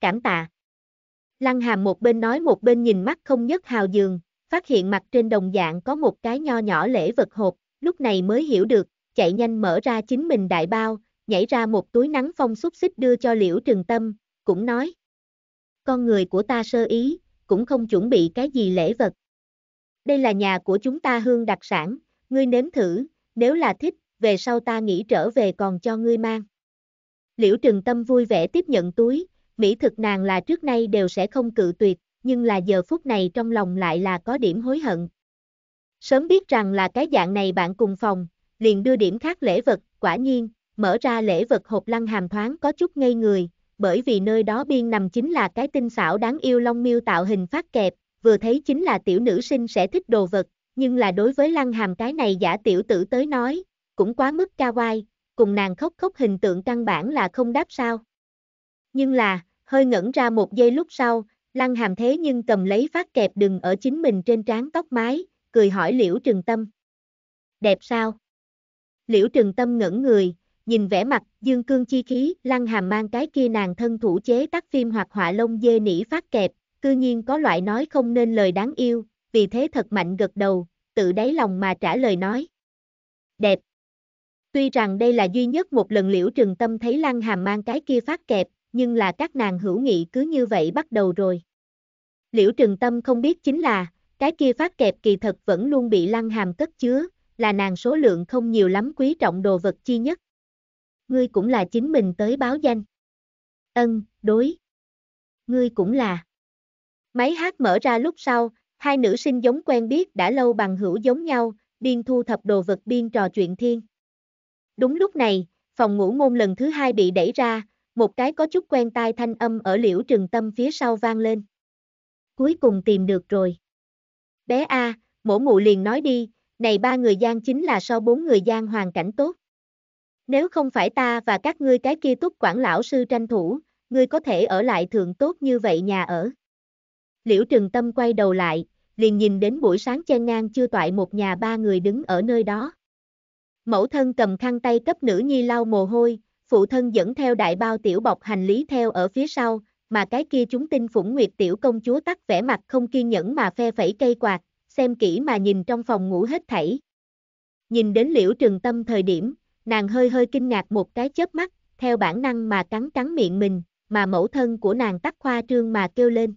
Cảm tạ. Lăng hàm một bên nói một bên nhìn mắt không nhất hào giường, phát hiện mặt trên đồng dạng có một cái nho nhỏ lễ vật hộp, lúc này mới hiểu được, chạy nhanh mở ra chính mình đại bao, nhảy ra một túi nắng phong xúc xích đưa cho liễu trừng tâm, cũng nói. Con người của ta sơ ý, cũng không chuẩn bị cái gì lễ vật. Đây là nhà của chúng ta hương đặc sản, ngươi nếm thử, nếu là thích, về sau ta nghĩ trở về còn cho ngươi mang. Liễu Trừng Tâm vui vẻ tiếp nhận túi, mỹ thực nàng là trước nay đều sẽ không cự tuyệt, nhưng là giờ phút này trong lòng lại là có điểm hối hận. Sớm biết rằng là cái dạng này bạn cùng phòng, liền đưa điểm khác lễ vật, quả nhiên, mở ra lễ vật hộp lăng hàm thoáng có chút ngây người, bởi vì nơi đó biên nằm chính là cái tinh xảo đáng yêu long miêu tạo hình phát kẹp, vừa thấy chính là tiểu nữ sinh sẽ thích đồ vật, nhưng là đối với lăng hàm cái này giả tiểu tử tới nói, cũng quá mức vai, cùng nàng khóc khóc hình tượng căn bản là không đáp sao. Nhưng là, hơi ngẩn ra một giây lúc sau, Lăng Hàm thế nhưng cầm lấy phát kẹp đừng ở chính mình trên trán tóc mái, cười hỏi Liễu Trừng Tâm. Đẹp sao? Liễu Trừng Tâm ngẩn người, nhìn vẻ mặt, dương cương chi khí, Lăng Hàm mang cái kia nàng thân thủ chế tác phim hoạt họa lông dê nỉ phát kẹp, cư nhiên có loại nói không nên lời đáng yêu, vì thế thật mạnh gật đầu, tự đáy lòng mà trả lời nói. Đẹp. Tuy rằng đây là duy nhất một lần Liễu Trừng Tâm thấy Lăng Hàm mang cái kia phát kẹp, nhưng là các nàng hữu nghị cứ như vậy bắt đầu rồi. Liễu Trừng Tâm không biết chính là, cái kia phát kẹp kỳ thật vẫn luôn bị lăng hàm cất chứa, là nàng số lượng không nhiều lắm quý trọng đồ vật chi nhất. Ngươi cũng là chính mình tới báo danh. Ân, đối. Ngươi cũng là. Máy hát mở ra lúc sau, hai nữ sinh giống quen biết đã lâu bằng hữu giống nhau, biên thu thập đồ vật biên trò chuyện thiên. Đúng lúc này, phòng ngủ môn lần thứ hai bị đẩy ra, một cái có chút quen tai thanh âm ở liễu trừng tâm phía sau vang lên. Cuối cùng tìm được rồi. Bé A, mổ mụ liền nói đi, này ba người gian chính là so bốn người gian hoàn cảnh tốt. Nếu không phải ta và các ngươi cái kia túc quản lão sư tranh thủ, ngươi có thể ở lại thường tốt như vậy nhà ở. Liễu trừng tâm quay đầu lại, liền nhìn đến buổi sáng chen ngang chưa toại một nhà ba người đứng ở nơi đó. Mẫu thân cầm khăn tay cấp nữ nhi lau mồ hôi, phụ thân dẫn theo đại bao tiểu bọc hành lý theo ở phía sau, mà cái kia chúng tinh phủng nguyệt tiểu công chúa tắt vẻ mặt không kiên nhẫn mà phe phẩy cây quạt, xem kỹ mà nhìn trong phòng ngủ hết thảy. Nhìn đến liễu trừng tâm thời điểm, nàng hơi hơi kinh ngạc một cái chớp mắt, theo bản năng mà cắn cắn miệng mình, mà mẫu thân của nàng tắt khoa trương mà kêu lên.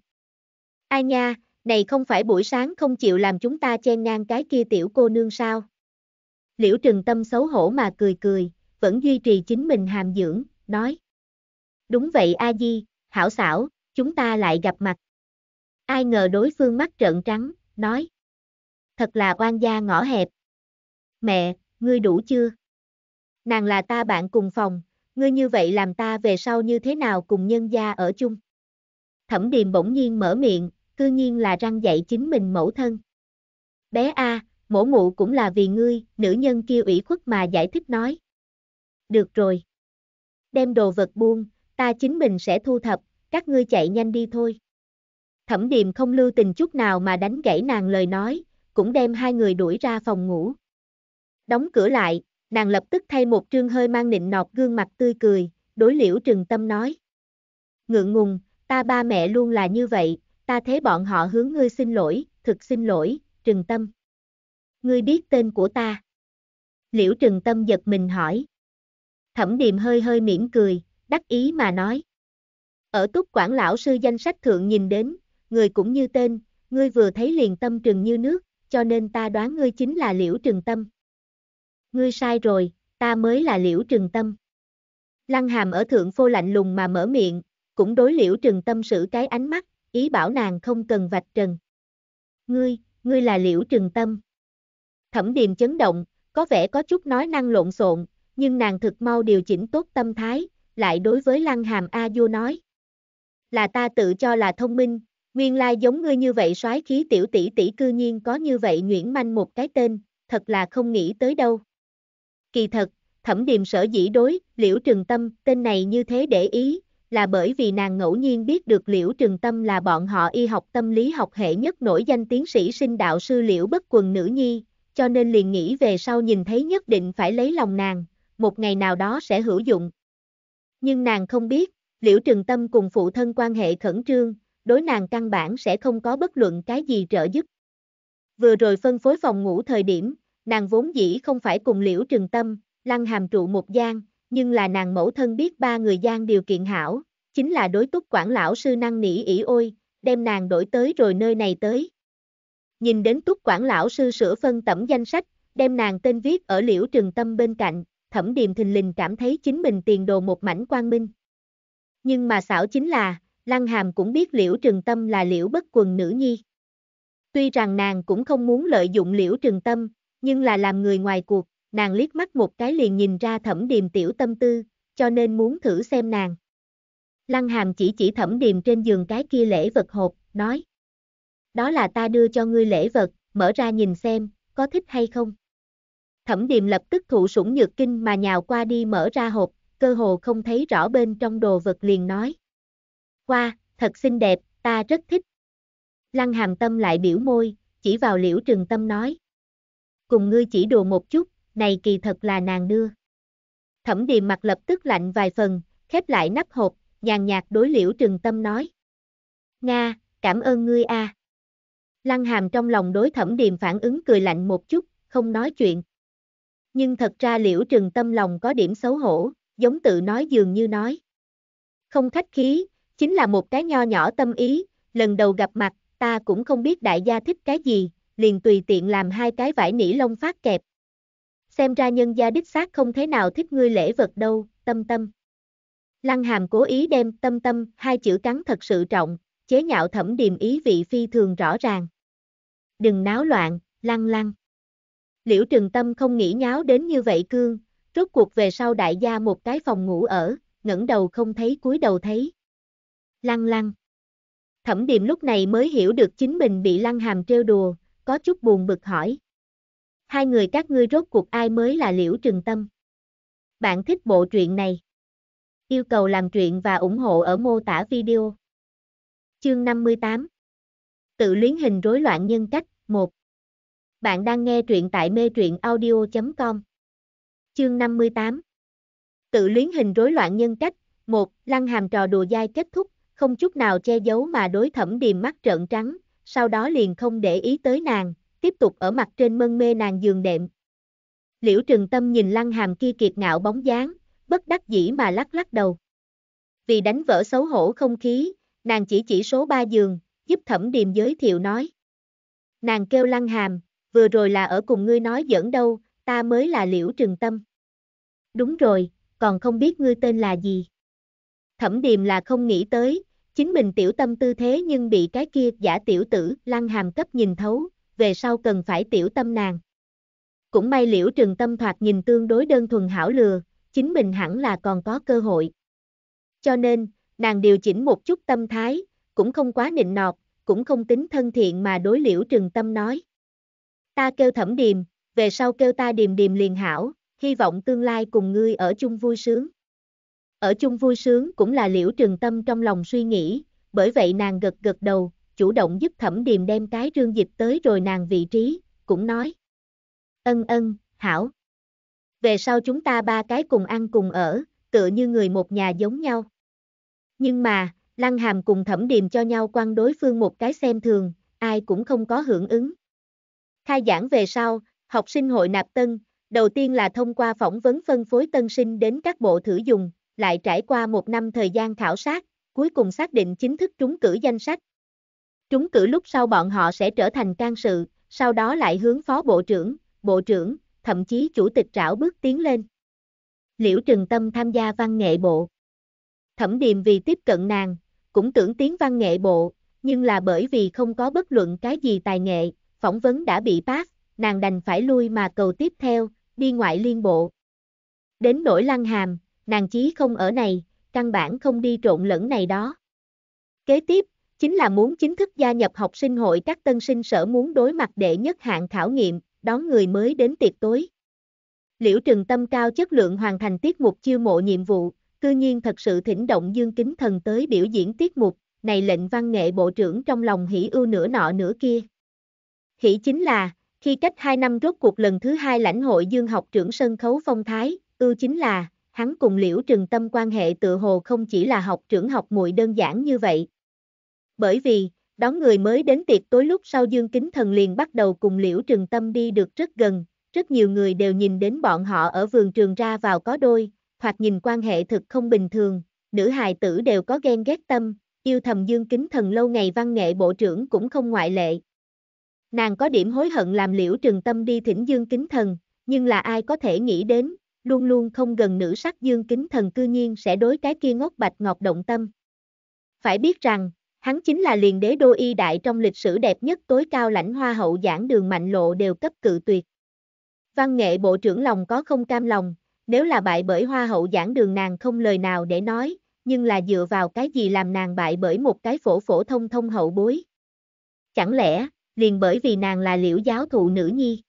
Ai nha, này không phải buổi sáng không chịu làm chúng ta chen ngang cái kia tiểu cô nương sao? Liễu trừng tâm xấu hổ mà cười cười, vẫn duy trì chính mình hàm dưỡng, nói. Đúng vậy A-di, hảo xảo, chúng ta lại gặp mặt. Ai ngờ đối phương mắt trợn trắng, nói. Thật là oan gia ngõ hẹp. Mẹ, ngươi đủ chưa? Nàng là ta bạn cùng phòng, ngươi như vậy làm ta về sau như thế nào cùng nhân gia ở chung? Thẩm điềm bỗng nhiên mở miệng, cư nhiên là răng dạy chính mình mẫu thân. Bé A, mổ mụ cũng là vì ngươi, nữ nhân kia ủy khuất mà giải thích nói được rồi. Đem đồ vật buông, ta chính mình sẽ thu thập, các ngươi chạy nhanh đi thôi. Thẩm điềm không lưu tình chút nào mà đánh gãy nàng lời nói, cũng đem hai người đuổi ra phòng ngủ. Đóng cửa lại, nàng lập tức thay một trương hơi mang nịnh nọt gương mặt tươi cười, đối liễu trừng tâm nói. Ngượng ngùng, ta ba mẹ luôn là như vậy, ta thế bọn họ hướng ngươi xin lỗi, thực xin lỗi, trừng tâm. Ngươi biết tên của ta. Liễu trừng tâm giật mình hỏi thẩm điềm hơi hơi mỉm cười, đắc ý mà nói. Ở túc quản lão sư danh sách thượng nhìn đến, người cũng như tên, ngươi vừa thấy liền tâm trừng như nước, cho nên ta đoán ngươi chính là liễu trừng tâm. Ngươi sai rồi, ta mới là liễu trừng tâm. Lăng hàm ở thượng phô lạnh lùng mà mở miệng, cũng đối liễu trừng tâm sử cái ánh mắt, ý bảo nàng không cần vạch trần. Ngươi, ngươi là liễu trừng tâm. Thẩm điềm chấn động, có vẻ có chút nói năng lộn xộn, nhưng nàng thực mau điều chỉnh tốt tâm thái, lại đối với Lăng Hàm A Du nói. Là ta tự cho là thông minh, nguyên lai giống ngươi như vậy soái khí tiểu tỷ tỷ cư nhiên có như vậy Nguyễn Manh một cái tên, thật là không nghĩ tới đâu. Kỳ thật, thẩm điềm sở dĩ đối, liễu trường tâm, tên này như thế để ý, là bởi vì nàng ngẫu nhiên biết được liễu trường tâm là bọn họ y học tâm lý học hệ nhất nổi danh tiến sĩ sinh đạo sư liễu bất quần nữ nhi, cho nên liền nghĩ về sau nhìn thấy nhất định phải lấy lòng nàng, một ngày nào đó sẽ hữu dụng. Nhưng nàng không biết, liễu trường tâm cùng phụ thân quan hệ khẩn trương, đối nàng căn bản sẽ không có bất luận cái gì trợ giúp. Vừa rồi phân phối phòng ngủ thời điểm, nàng vốn dĩ không phải cùng liễu trường tâm, lăng hàm trụ một gian, nhưng là nàng mẫu thân biết ba người gian điều kiện hảo, chính là đối túc quản lão sư năng nỉ ỉ ôi, đem nàng đổi tới rồi nơi này tới. Nhìn đến túc quản lão sư sửa phân tẩm danh sách, đem nàng tên viết ở liễu trường tâm bên cạnh, thẩm điềm thình lình cảm thấy chính mình tiền đồ một mảnh quang minh. Nhưng mà xảo chính là, Lăng Hàm cũng biết Liễu Trừng Tâm là Liễu Bất Quần nữ nhi. Tuy rằng nàng cũng không muốn lợi dụng Liễu Trừng Tâm, nhưng là làm người ngoài cuộc, nàng liếc mắt một cái liền nhìn ra thẩm điềm tiểu tâm tư, cho nên muốn thử xem nàng. Lăng Hàm chỉ chỉ thẩm điềm trên giường cái kia lễ vật hộp, nói. Đó là ta đưa cho ngươi lễ vật, mở ra nhìn xem, có thích hay không. Thẩm điềm lập tức thụ sủng nhược kinh mà nhào qua đi mở ra hộp, cơ hồ không thấy rõ bên trong đồ vật liền nói. Qua, thật xinh đẹp, ta rất thích. Lăng hàm tâm lại biểu môi, chỉ vào liễu trừng tâm nói. Cùng ngươi chỉ đùa một chút, này kỳ thật là nàng đưa. Thẩm điềm mặt lập tức lạnh vài phần, khép lại nắp hộp, nhàn nhạt đối liễu trừng tâm nói. Nga, cảm ơn ngươi a. À. Lăng hàm trong lòng đối thẩm điềm phản ứng cười lạnh một chút, không nói chuyện nhưng thật ra liễu trừng tâm lòng có điểm xấu hổ, giống tự nói dường như nói. Không khách khí, chính là một cái nho nhỏ tâm ý, lần đầu gặp mặt, ta cũng không biết đại gia thích cái gì, liền tùy tiện làm hai cái vải nỉ lông phát kẹp. Xem ra nhân gia đích xác không thế nào thích ngươi lễ vật đâu, tâm tâm. Lăng hàm cố ý đem tâm tâm hai chữ cắn thật sự trọng, chế nhạo thẩm điềm ý vị phi thường rõ ràng. Đừng náo loạn, lăng lăng. Liễu Trường Tâm không nghĩ nháo đến như vậy cương, rốt cuộc về sau đại gia một cái phòng ngủ ở, ngẩng đầu không thấy cúi đầu thấy. Lăng lăng. Thẩm Điềm lúc này mới hiểu được chính mình bị Lăng Hàm trêu đùa, có chút buồn bực hỏi. Hai người các ngươi rốt cuộc ai mới là Liễu Trường Tâm? Bạn thích bộ truyện này? Yêu cầu làm truyện và ủng hộ ở mô tả video. Chương 58 Tự luyến hình rối loạn nhân cách 1 bạn đang nghe truyện tại mê truyện audio.com. Chương 58 Tự luyến hình rối loạn nhân cách, 1. Lăng hàm trò đùa dai kết thúc, không chút nào che giấu mà đối thẩm điềm mắt trợn trắng, sau đó liền không để ý tới nàng, tiếp tục ở mặt trên mân mê nàng giường đệm. Liễu trừng tâm nhìn lăng hàm kia kiệt ngạo bóng dáng, bất đắc dĩ mà lắc lắc đầu. Vì đánh vỡ xấu hổ không khí, nàng chỉ chỉ số 3 giường, giúp thẩm điềm giới thiệu nói. Nàng kêu lăng hàm, vừa rồi là ở cùng ngươi nói giỡn đâu, ta mới là liễu trừng tâm. Đúng rồi, còn không biết ngươi tên là gì. Thẩm điềm là không nghĩ tới, chính mình tiểu tâm tư thế nhưng bị cái kia giả tiểu tử lăng hàm cấp nhìn thấu, về sau cần phải tiểu tâm nàng. Cũng may liễu trừng tâm thoạt nhìn tương đối đơn thuần hảo lừa, chính mình hẳn là còn có cơ hội. Cho nên, nàng điều chỉnh một chút tâm thái, cũng không quá nịnh nọt, cũng không tính thân thiện mà đối liễu trừng tâm nói. Ta kêu thẩm điềm, về sau kêu ta điềm điềm liền hảo, hy vọng tương lai cùng ngươi ở chung vui sướng. Ở chung vui sướng cũng là liễu trường tâm trong lòng suy nghĩ, bởi vậy nàng gật gật đầu, chủ động giúp thẩm điềm đem cái rương dịch tới rồi nàng vị trí, cũng nói. Ân ân, hảo. Về sau chúng ta ba cái cùng ăn cùng ở, tựa như người một nhà giống nhau. Nhưng mà, Lăng Hàm cùng thẩm điềm cho nhau quan đối phương một cái xem thường, ai cũng không có hưởng ứng. Khai giảng về sau, học sinh hội nạp tân, đầu tiên là thông qua phỏng vấn phân phối tân sinh đến các bộ thử dùng, lại trải qua một năm thời gian khảo sát, cuối cùng xác định chính thức trúng cử danh sách. Trúng cử lúc sau bọn họ sẽ trở thành can sự, sau đó lại hướng phó bộ trưởng, bộ trưởng, thậm chí chủ tịch trảo bước tiến lên. Liễu Trừng Tâm tham gia văn nghệ bộ. Thẩm Điềm vì tiếp cận nàng, cũng tưởng tiến văn nghệ bộ, nhưng là bởi vì không có bất luận cái gì tài nghệ, phỏng vấn đã bị bác, nàng đành phải lui mà cầu tiếp theo, đi ngoại liên bộ. Đến nỗi lăng hàm, nàng chí không ở này, căn bản không đi trộn lẫn này đó. Kế tiếp, chính là muốn chính thức gia nhập học sinh hội các tân sinh sở muốn đối mặt đệ nhất hạng khảo nghiệm, đón người mới đến tiệc tối. Liễu Trừng Tâm cao chất lượng hoàn thành tiết mục chiêu mộ nhiệm vụ, cư nhiên thật sự thỉnh động Dương Kính Thần tới biểu diễn tiết mục, này lệnh văn nghệ bộ trưởng trong lòng hỉ ưu nửa nọ nửa kia hỷ chính là, khi cách 2 năm rốt cuộc lần thứ hai lãnh hội dương học trưởng sân khấu phong thái, ưu chính là, hắn cùng liễu trừng tâm quan hệ tự hồ không chỉ là học trưởng học muội đơn giản như vậy. Bởi vì, đón người mới đến tiệc tối lúc sau dương kính thần liền bắt đầu cùng liễu trừng tâm đi được rất gần, rất nhiều người đều nhìn đến bọn họ ở vườn trường ra vào có đôi, hoặc nhìn quan hệ thực không bình thường, nữ hài tử đều có ghen ghét tâm, yêu thầm dương kính thần lâu ngày văn nghệ bộ trưởng cũng không ngoại lệ. Nàng có điểm hối hận làm liễu trừng tâm đi thỉnh dương kính thần, nhưng là ai có thể nghĩ đến, luôn luôn không gần nữ sắc dương kính thần cư nhiên sẽ đối cái kia ngốc bạch ngọc động tâm. Phải biết rằng, hắn chính là liền đế đô y đại trong lịch sử đẹp nhất tối cao lãnh hoa hậu giảng đường mạnh lộ đều cấp cự tuyệt. Văn nghệ bộ trưởng lòng có không cam lòng, nếu là bại bởi hoa hậu giảng đường nàng không lời nào để nói, nhưng là dựa vào cái gì làm nàng bại bởi một cái phổ phổ thông thông hậu bối. Chẳng lẽ, liền bởi vì nàng là liễu giáo thụ nữ nhi.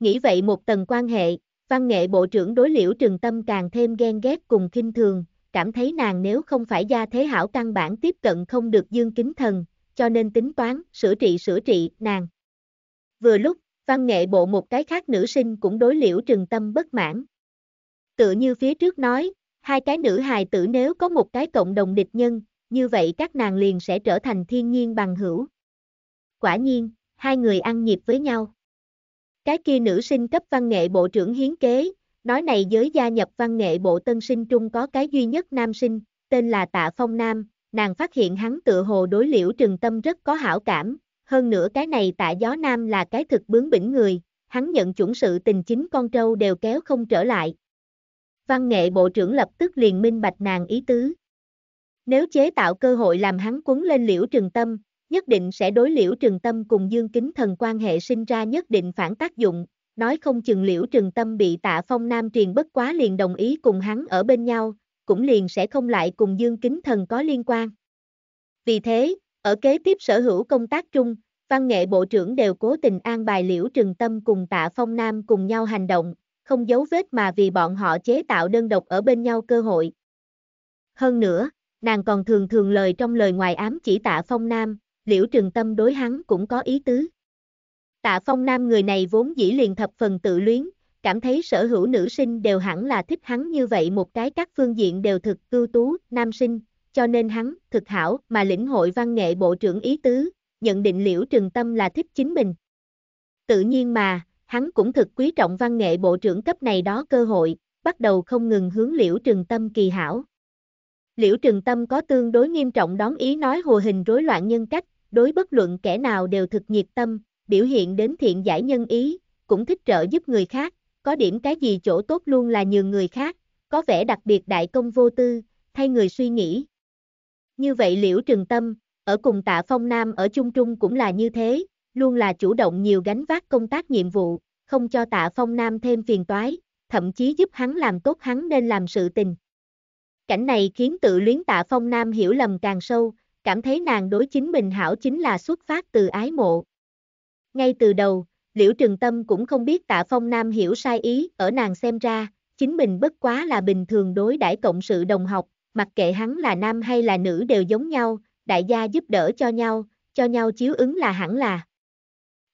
Nghĩ vậy một tầng quan hệ, văn nghệ bộ trưởng đối liễu trường tâm càng thêm ghen ghét cùng kinh thường, cảm thấy nàng nếu không phải gia thế hảo căn bản tiếp cận không được dương kính thần, cho nên tính toán, sửa trị sửa trị, nàng. Vừa lúc, văn nghệ bộ một cái khác nữ sinh cũng đối liễu trường tâm bất mãn. tự như phía trước nói, hai cái nữ hài tử nếu có một cái cộng đồng địch nhân, như vậy các nàng liền sẽ trở thành thiên nhiên bằng hữu quả nhiên, hai người ăn nhịp với nhau. Cái kia nữ sinh cấp văn nghệ bộ trưởng hiến kế, nói này giới gia nhập văn nghệ bộ tân sinh trung có cái duy nhất nam sinh, tên là Tạ Phong Nam, nàng phát hiện hắn tựa hồ đối liễu trừng tâm rất có hảo cảm, hơn nữa cái này Tạ Gió Nam là cái thực bướng bỉnh người, hắn nhận chuẩn sự tình chính con trâu đều kéo không trở lại. Văn nghệ bộ trưởng lập tức liền minh bạch nàng ý tứ. Nếu chế tạo cơ hội làm hắn quấn lên liễu trừng tâm, nhất định sẽ đối liễu trường tâm cùng dương kính thần quan hệ sinh ra nhất định phản tác dụng, nói không chừng liễu trường tâm bị tạ phong nam truyền bất quá liền đồng ý cùng hắn ở bên nhau, cũng liền sẽ không lại cùng dương kính thần có liên quan. Vì thế, ở kế tiếp sở hữu công tác chung, văn nghệ bộ trưởng đều cố tình an bài liễu trường tâm cùng tạ phong nam cùng nhau hành động, không giấu vết mà vì bọn họ chế tạo đơn độc ở bên nhau cơ hội. Hơn nữa, nàng còn thường thường lời trong lời ngoài ám chỉ tạ phong nam, liễu trường tâm đối hắn cũng có ý tứ. Tạ phong nam người này vốn dĩ liền thập phần tự luyến, cảm thấy sở hữu nữ sinh đều hẳn là thích hắn như vậy một cái các phương diện đều thực ưu tú, nam sinh, cho nên hắn thực hảo mà lĩnh hội văn nghệ bộ trưởng ý tứ, nhận định liễu trường tâm là thích chính mình. Tự nhiên mà, hắn cũng thực quý trọng văn nghệ bộ trưởng cấp này đó cơ hội, bắt đầu không ngừng hướng liễu trường tâm kỳ hảo. Liễu Trường Tâm có tương đối nghiêm trọng đón ý nói hồ hình rối loạn nhân cách, đối bất luận kẻ nào đều thực nhiệt tâm, biểu hiện đến thiện giải nhân ý, cũng thích trợ giúp người khác, có điểm cái gì chỗ tốt luôn là nhường người khác, có vẻ đặc biệt đại công vô tư, thay người suy nghĩ. Như vậy Liễu Trường Tâm, ở cùng Tạ Phong Nam ở Chung Trung cũng là như thế, luôn là chủ động nhiều gánh vác công tác nhiệm vụ, không cho Tạ Phong Nam thêm phiền toái, thậm chí giúp hắn làm tốt hắn nên làm sự tình. Cảnh này khiến tự luyến Tạ Phong Nam hiểu lầm càng sâu, cảm thấy nàng đối chính mình hảo chính là xuất phát từ ái mộ. Ngay từ đầu, Liễu Trường Tâm cũng không biết Tạ Phong Nam hiểu sai ý, ở nàng xem ra, chính mình bất quá là bình thường đối đãi cộng sự đồng học, mặc kệ hắn là nam hay là nữ đều giống nhau, đại gia giúp đỡ cho nhau, cho nhau chiếu ứng là hẳn là.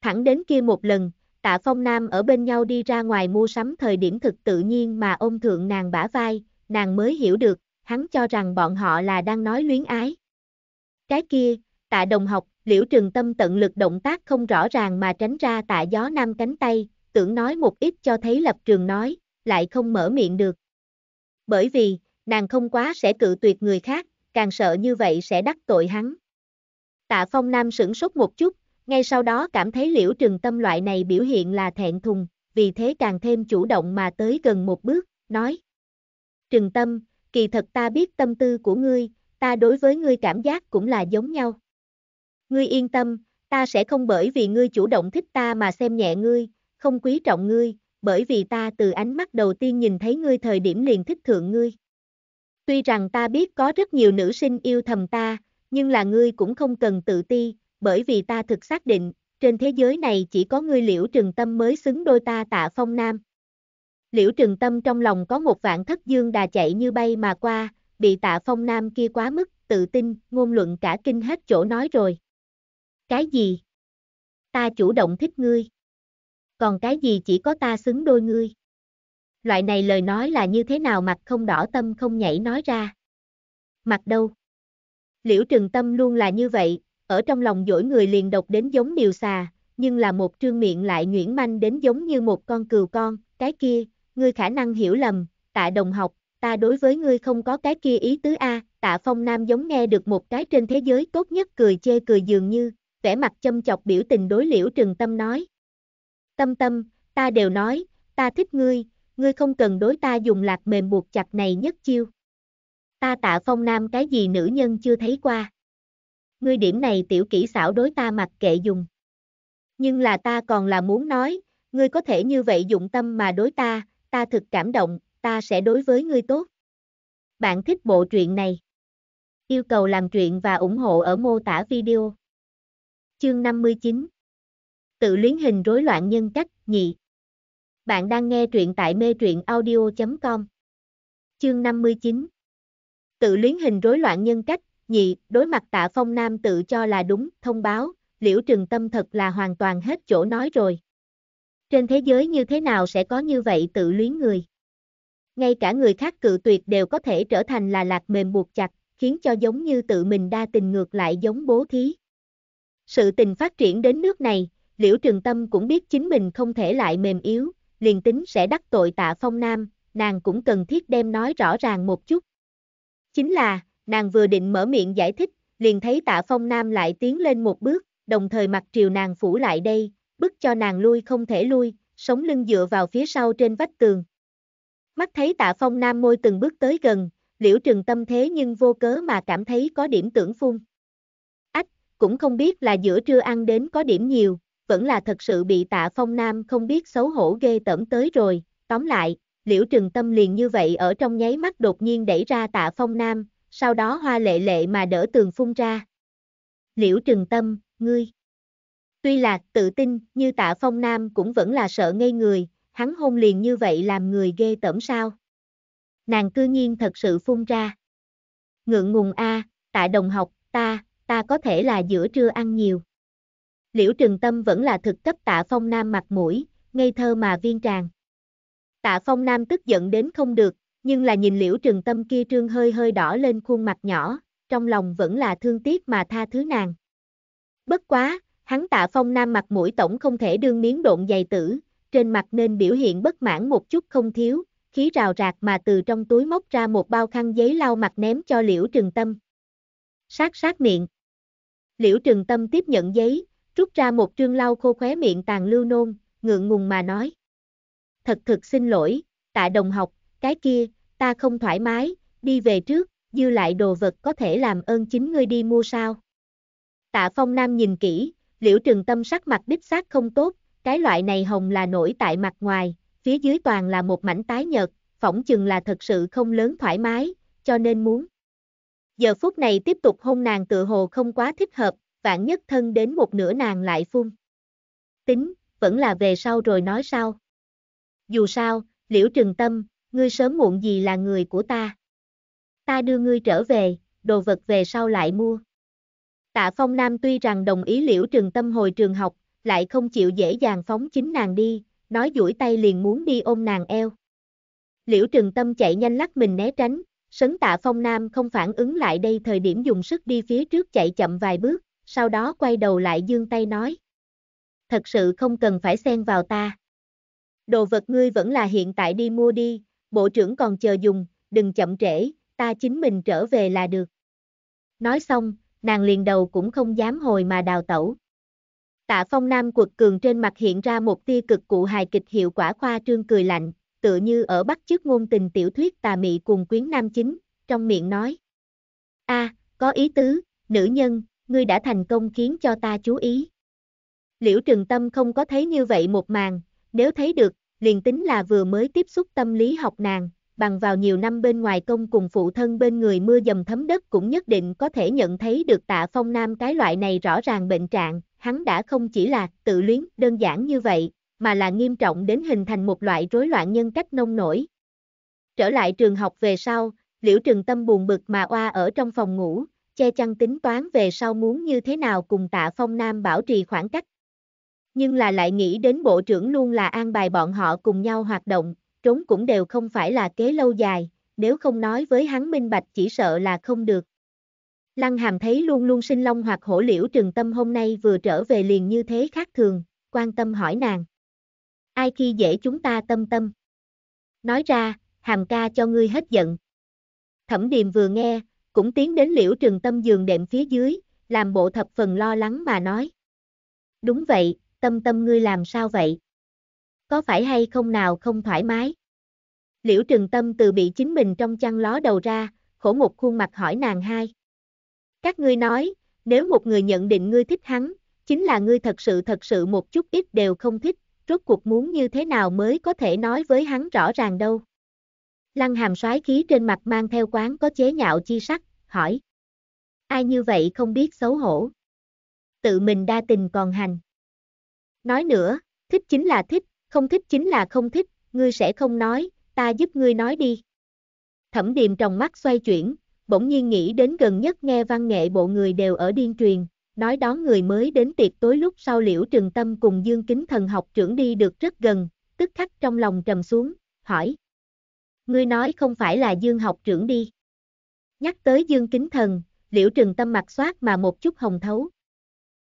Thẳng đến kia một lần, Tạ Phong Nam ở bên nhau đi ra ngoài mua sắm thời điểm thực tự nhiên mà ôm thượng nàng bả vai, nàng mới hiểu được, hắn cho rằng bọn họ là đang nói luyến ái. Cái kia, tạ đồng học, liễu trường tâm tận lực động tác không rõ ràng mà tránh ra tạ gió nam cánh tay, tưởng nói một ít cho thấy lập trường nói, lại không mở miệng được. Bởi vì, nàng không quá sẽ cự tuyệt người khác, càng sợ như vậy sẽ đắc tội hắn. Tạ phong nam sửng sốt một chút, ngay sau đó cảm thấy liễu trường tâm loại này biểu hiện là thẹn thùng, vì thế càng thêm chủ động mà tới gần một bước, nói. trường tâm, kỳ thật ta biết tâm tư của ngươi, ta đối với ngươi cảm giác cũng là giống nhau. Ngươi yên tâm, ta sẽ không bởi vì ngươi chủ động thích ta mà xem nhẹ ngươi, không quý trọng ngươi, bởi vì ta từ ánh mắt đầu tiên nhìn thấy ngươi thời điểm liền thích thượng ngươi. Tuy rằng ta biết có rất nhiều nữ sinh yêu thầm ta, nhưng là ngươi cũng không cần tự ti, bởi vì ta thực xác định, trên thế giới này chỉ có ngươi liễu trừng tâm mới xứng đôi ta tạ phong nam. Liễu trừng tâm trong lòng có một vạn thất dương đà chạy như bay mà qua, bị tạ phong nam kia quá mức, tự tin, ngôn luận cả kinh hết chỗ nói rồi. Cái gì? Ta chủ động thích ngươi. Còn cái gì chỉ có ta xứng đôi ngươi? Loại này lời nói là như thế nào mặt không đỏ tâm không nhảy nói ra. Mặt đâu? Liễu Trừng Tâm luôn là như vậy, ở trong lòng dỗi người liền độc đến giống điều xà, nhưng là một trương miệng lại nhuyễn manh đến giống như một con cừu con, cái kia, ngươi khả năng hiểu lầm, tạ đồng học, ta đối với ngươi không có cái kia ý tứ a, tạ phong nam giống nghe được một cái trên thế giới tốt nhất cười chê cười dường như, vẻ mặt châm chọc biểu tình đối liễu trừng tâm nói. Tâm tâm, ta đều nói, ta thích ngươi, ngươi không cần đối ta dùng lạc mềm buộc chặt này nhất chiêu. Ta tạ phong nam cái gì nữ nhân chưa thấy qua. Ngươi điểm này tiểu kỹ xảo đối ta mặc kệ dùng. Nhưng là ta còn là muốn nói, ngươi có thể như vậy dụng tâm mà đối ta, ta thực cảm động, ta sẽ đối với ngươi tốt. Bạn thích bộ truyện này? Yêu cầu làm truyện và ủng hộ ở mô tả video. Chương 59 Tự luyến hình rối loạn nhân cách, nhị. Bạn đang nghe truyện tại mê truyện audio.com Chương 59 Tự luyến hình rối loạn nhân cách, nhị, đối mặt tạ phong nam tự cho là đúng, thông báo, liễu trừng tâm thật là hoàn toàn hết chỗ nói rồi. Trên thế giới như thế nào sẽ có như vậy tự luyến người? ngay cả người khác cự tuyệt đều có thể trở thành là lạc mềm buộc chặt, khiến cho giống như tự mình đa tình ngược lại giống bố thí. Sự tình phát triển đến nước này, Liễu Trường Tâm cũng biết chính mình không thể lại mềm yếu, liền tính sẽ đắc tội tạ phong nam, nàng cũng cần thiết đem nói rõ ràng một chút. Chính là, nàng vừa định mở miệng giải thích, liền thấy tạ phong nam lại tiến lên một bước, đồng thời mặt triều nàng phủ lại đây, bức cho nàng lui không thể lui, sống lưng dựa vào phía sau trên vách tường. Mắt thấy tạ phong nam môi từng bước tới gần, liễu trừng tâm thế nhưng vô cớ mà cảm thấy có điểm tưởng phun. Ách, cũng không biết là giữa trưa ăn đến có điểm nhiều, vẫn là thật sự bị tạ phong nam không biết xấu hổ ghê tẩm tới rồi, tóm lại, liễu trừng tâm liền như vậy ở trong nháy mắt đột nhiên đẩy ra tạ phong nam, sau đó hoa lệ lệ mà đỡ tường phun ra. Liễu trừng tâm, ngươi. Tuy là tự tin, như tạ phong nam cũng vẫn là sợ ngây người, hắn hôn liền như vậy làm người ghê tởm sao. Nàng cư nhiên thật sự phun ra. Ngượng ngùng a, tại đồng học, ta, ta có thể là giữa trưa ăn nhiều. Liễu Trường Tâm vẫn là thực cấp tạ phong nam mặt mũi, ngây thơ mà viên tràng. Tạ phong nam tức giận đến không được, nhưng là nhìn liễu trường tâm kia trương hơi hơi đỏ lên khuôn mặt nhỏ, trong lòng vẫn là thương tiếc mà tha thứ nàng. Bất quá, hắn tạ phong nam mặt mũi tổng không thể đương miếng độn dày tử, trên mặt nên biểu hiện bất mãn một chút không thiếu, khí rào rạc mà từ trong túi móc ra một bao khăn giấy lau mặt ném cho Liễu Trừng Tâm. Sát sát miệng. Liễu Trừng Tâm tiếp nhận giấy, rút ra một trương lau khô khóe miệng tàn lưu nôn, ngượng ngùng mà nói. Thật thực xin lỗi, tạ đồng học, cái kia, ta không thoải mái, đi về trước, dư lại đồ vật có thể làm ơn chính ngươi đi mua sao. Tạ Phong Nam nhìn kỹ, Liễu Trừng Tâm sắc mặt đích xác không tốt, cái loại này hồng là nổi tại mặt ngoài, phía dưới toàn là một mảnh tái nhợt, phỏng chừng là thật sự không lớn thoải mái, cho nên muốn. Giờ phút này tiếp tục hôn nàng tự hồ không quá thích hợp, vạn nhất thân đến một nửa nàng lại phun. Tính, vẫn là về sau rồi nói sau. Dù sao, liễu trừng tâm, ngươi sớm muộn gì là người của ta. Ta đưa ngươi trở về, đồ vật về sau lại mua. Tạ Phong Nam tuy rằng đồng ý liễu trường tâm hồi trường học, lại không chịu dễ dàng phóng chính nàng đi, nói duỗi tay liền muốn đi ôm nàng eo. Liễu Trừng Tâm chạy nhanh lắc mình né tránh, Sấn Tạ Phong Nam không phản ứng lại đây thời điểm dùng sức đi phía trước chạy chậm vài bước, sau đó quay đầu lại dương tay nói. Thật sự không cần phải xen vào ta. Đồ vật ngươi vẫn là hiện tại đi mua đi, bộ trưởng còn chờ dùng, đừng chậm trễ, ta chính mình trở về là được. Nói xong, nàng liền đầu cũng không dám hồi mà đào tẩu. Tạ phong nam quật cường trên mặt hiện ra một tia cực cụ hài kịch hiệu quả khoa trương cười lạnh, tựa như ở bắt chước ngôn tình tiểu thuyết tà mị cùng quyến nam chính, trong miệng nói. a có ý tứ, nữ nhân, ngươi đã thành công khiến cho ta chú ý. Liễu Trừng Tâm không có thấy như vậy một màn, nếu thấy được, liền tính là vừa mới tiếp xúc tâm lý học nàng, bằng vào nhiều năm bên ngoài công cùng phụ thân bên người mưa dầm thấm đất cũng nhất định có thể nhận thấy được tạ phong nam cái loại này rõ ràng bệnh trạng, hắn đã không chỉ là tự luyến đơn giản như vậy, mà là nghiêm trọng đến hình thành một loại rối loạn nhân cách nông nổi. Trở lại trường học về sau, liễu trường tâm buồn bực mà oa ở trong phòng ngủ, che chăn tính toán về sau muốn như thế nào cùng tạ phong nam bảo trì khoảng cách. Nhưng là lại nghĩ đến bộ trưởng luôn là an bài bọn họ cùng nhau hoạt động, trốn cũng đều không phải là kế lâu dài, nếu không nói với hắn minh bạch chỉ sợ là không được. Lăng hàm thấy luôn luôn sinh long hoặc hổ liễu Trường tâm hôm nay vừa trở về liền như thế khác thường, quan tâm hỏi nàng. Ai khi dễ chúng ta tâm tâm? Nói ra, hàm ca cho ngươi hết giận. Thẩm điềm vừa nghe, cũng tiến đến liễu Trường tâm giường đệm phía dưới, làm bộ thập phần lo lắng mà nói. Đúng vậy, tâm tâm ngươi làm sao vậy? Có phải hay không nào không thoải mái? Liễu Trường tâm từ bị chính mình trong chăn ló đầu ra, khổ một khuôn mặt hỏi nàng hai. Các ngươi nói, nếu một người nhận định ngươi thích hắn, chính là ngươi thật sự thật sự một chút ít đều không thích, rốt cuộc muốn như thế nào mới có thể nói với hắn rõ ràng đâu. Lăng hàm soái khí trên mặt mang theo quán có chế nhạo chi sắc, hỏi. Ai như vậy không biết xấu hổ. Tự mình đa tình còn hành. Nói nữa, thích chính là thích, không thích chính là không thích, ngươi sẽ không nói, ta giúp ngươi nói đi. Thẩm điềm trong mắt xoay chuyển, bỗng nhiên nghĩ đến gần nhất nghe văn nghệ bộ người đều ở điên truyền, nói đón người mới đến tiệc tối lúc sau liễu trường tâm cùng dương kính thần học trưởng đi được rất gần, tức khắc trong lòng trầm xuống, hỏi. Ngươi nói không phải là dương học trưởng đi. Nhắc tới dương kính thần, liễu trường tâm mặt soát mà một chút hồng thấu.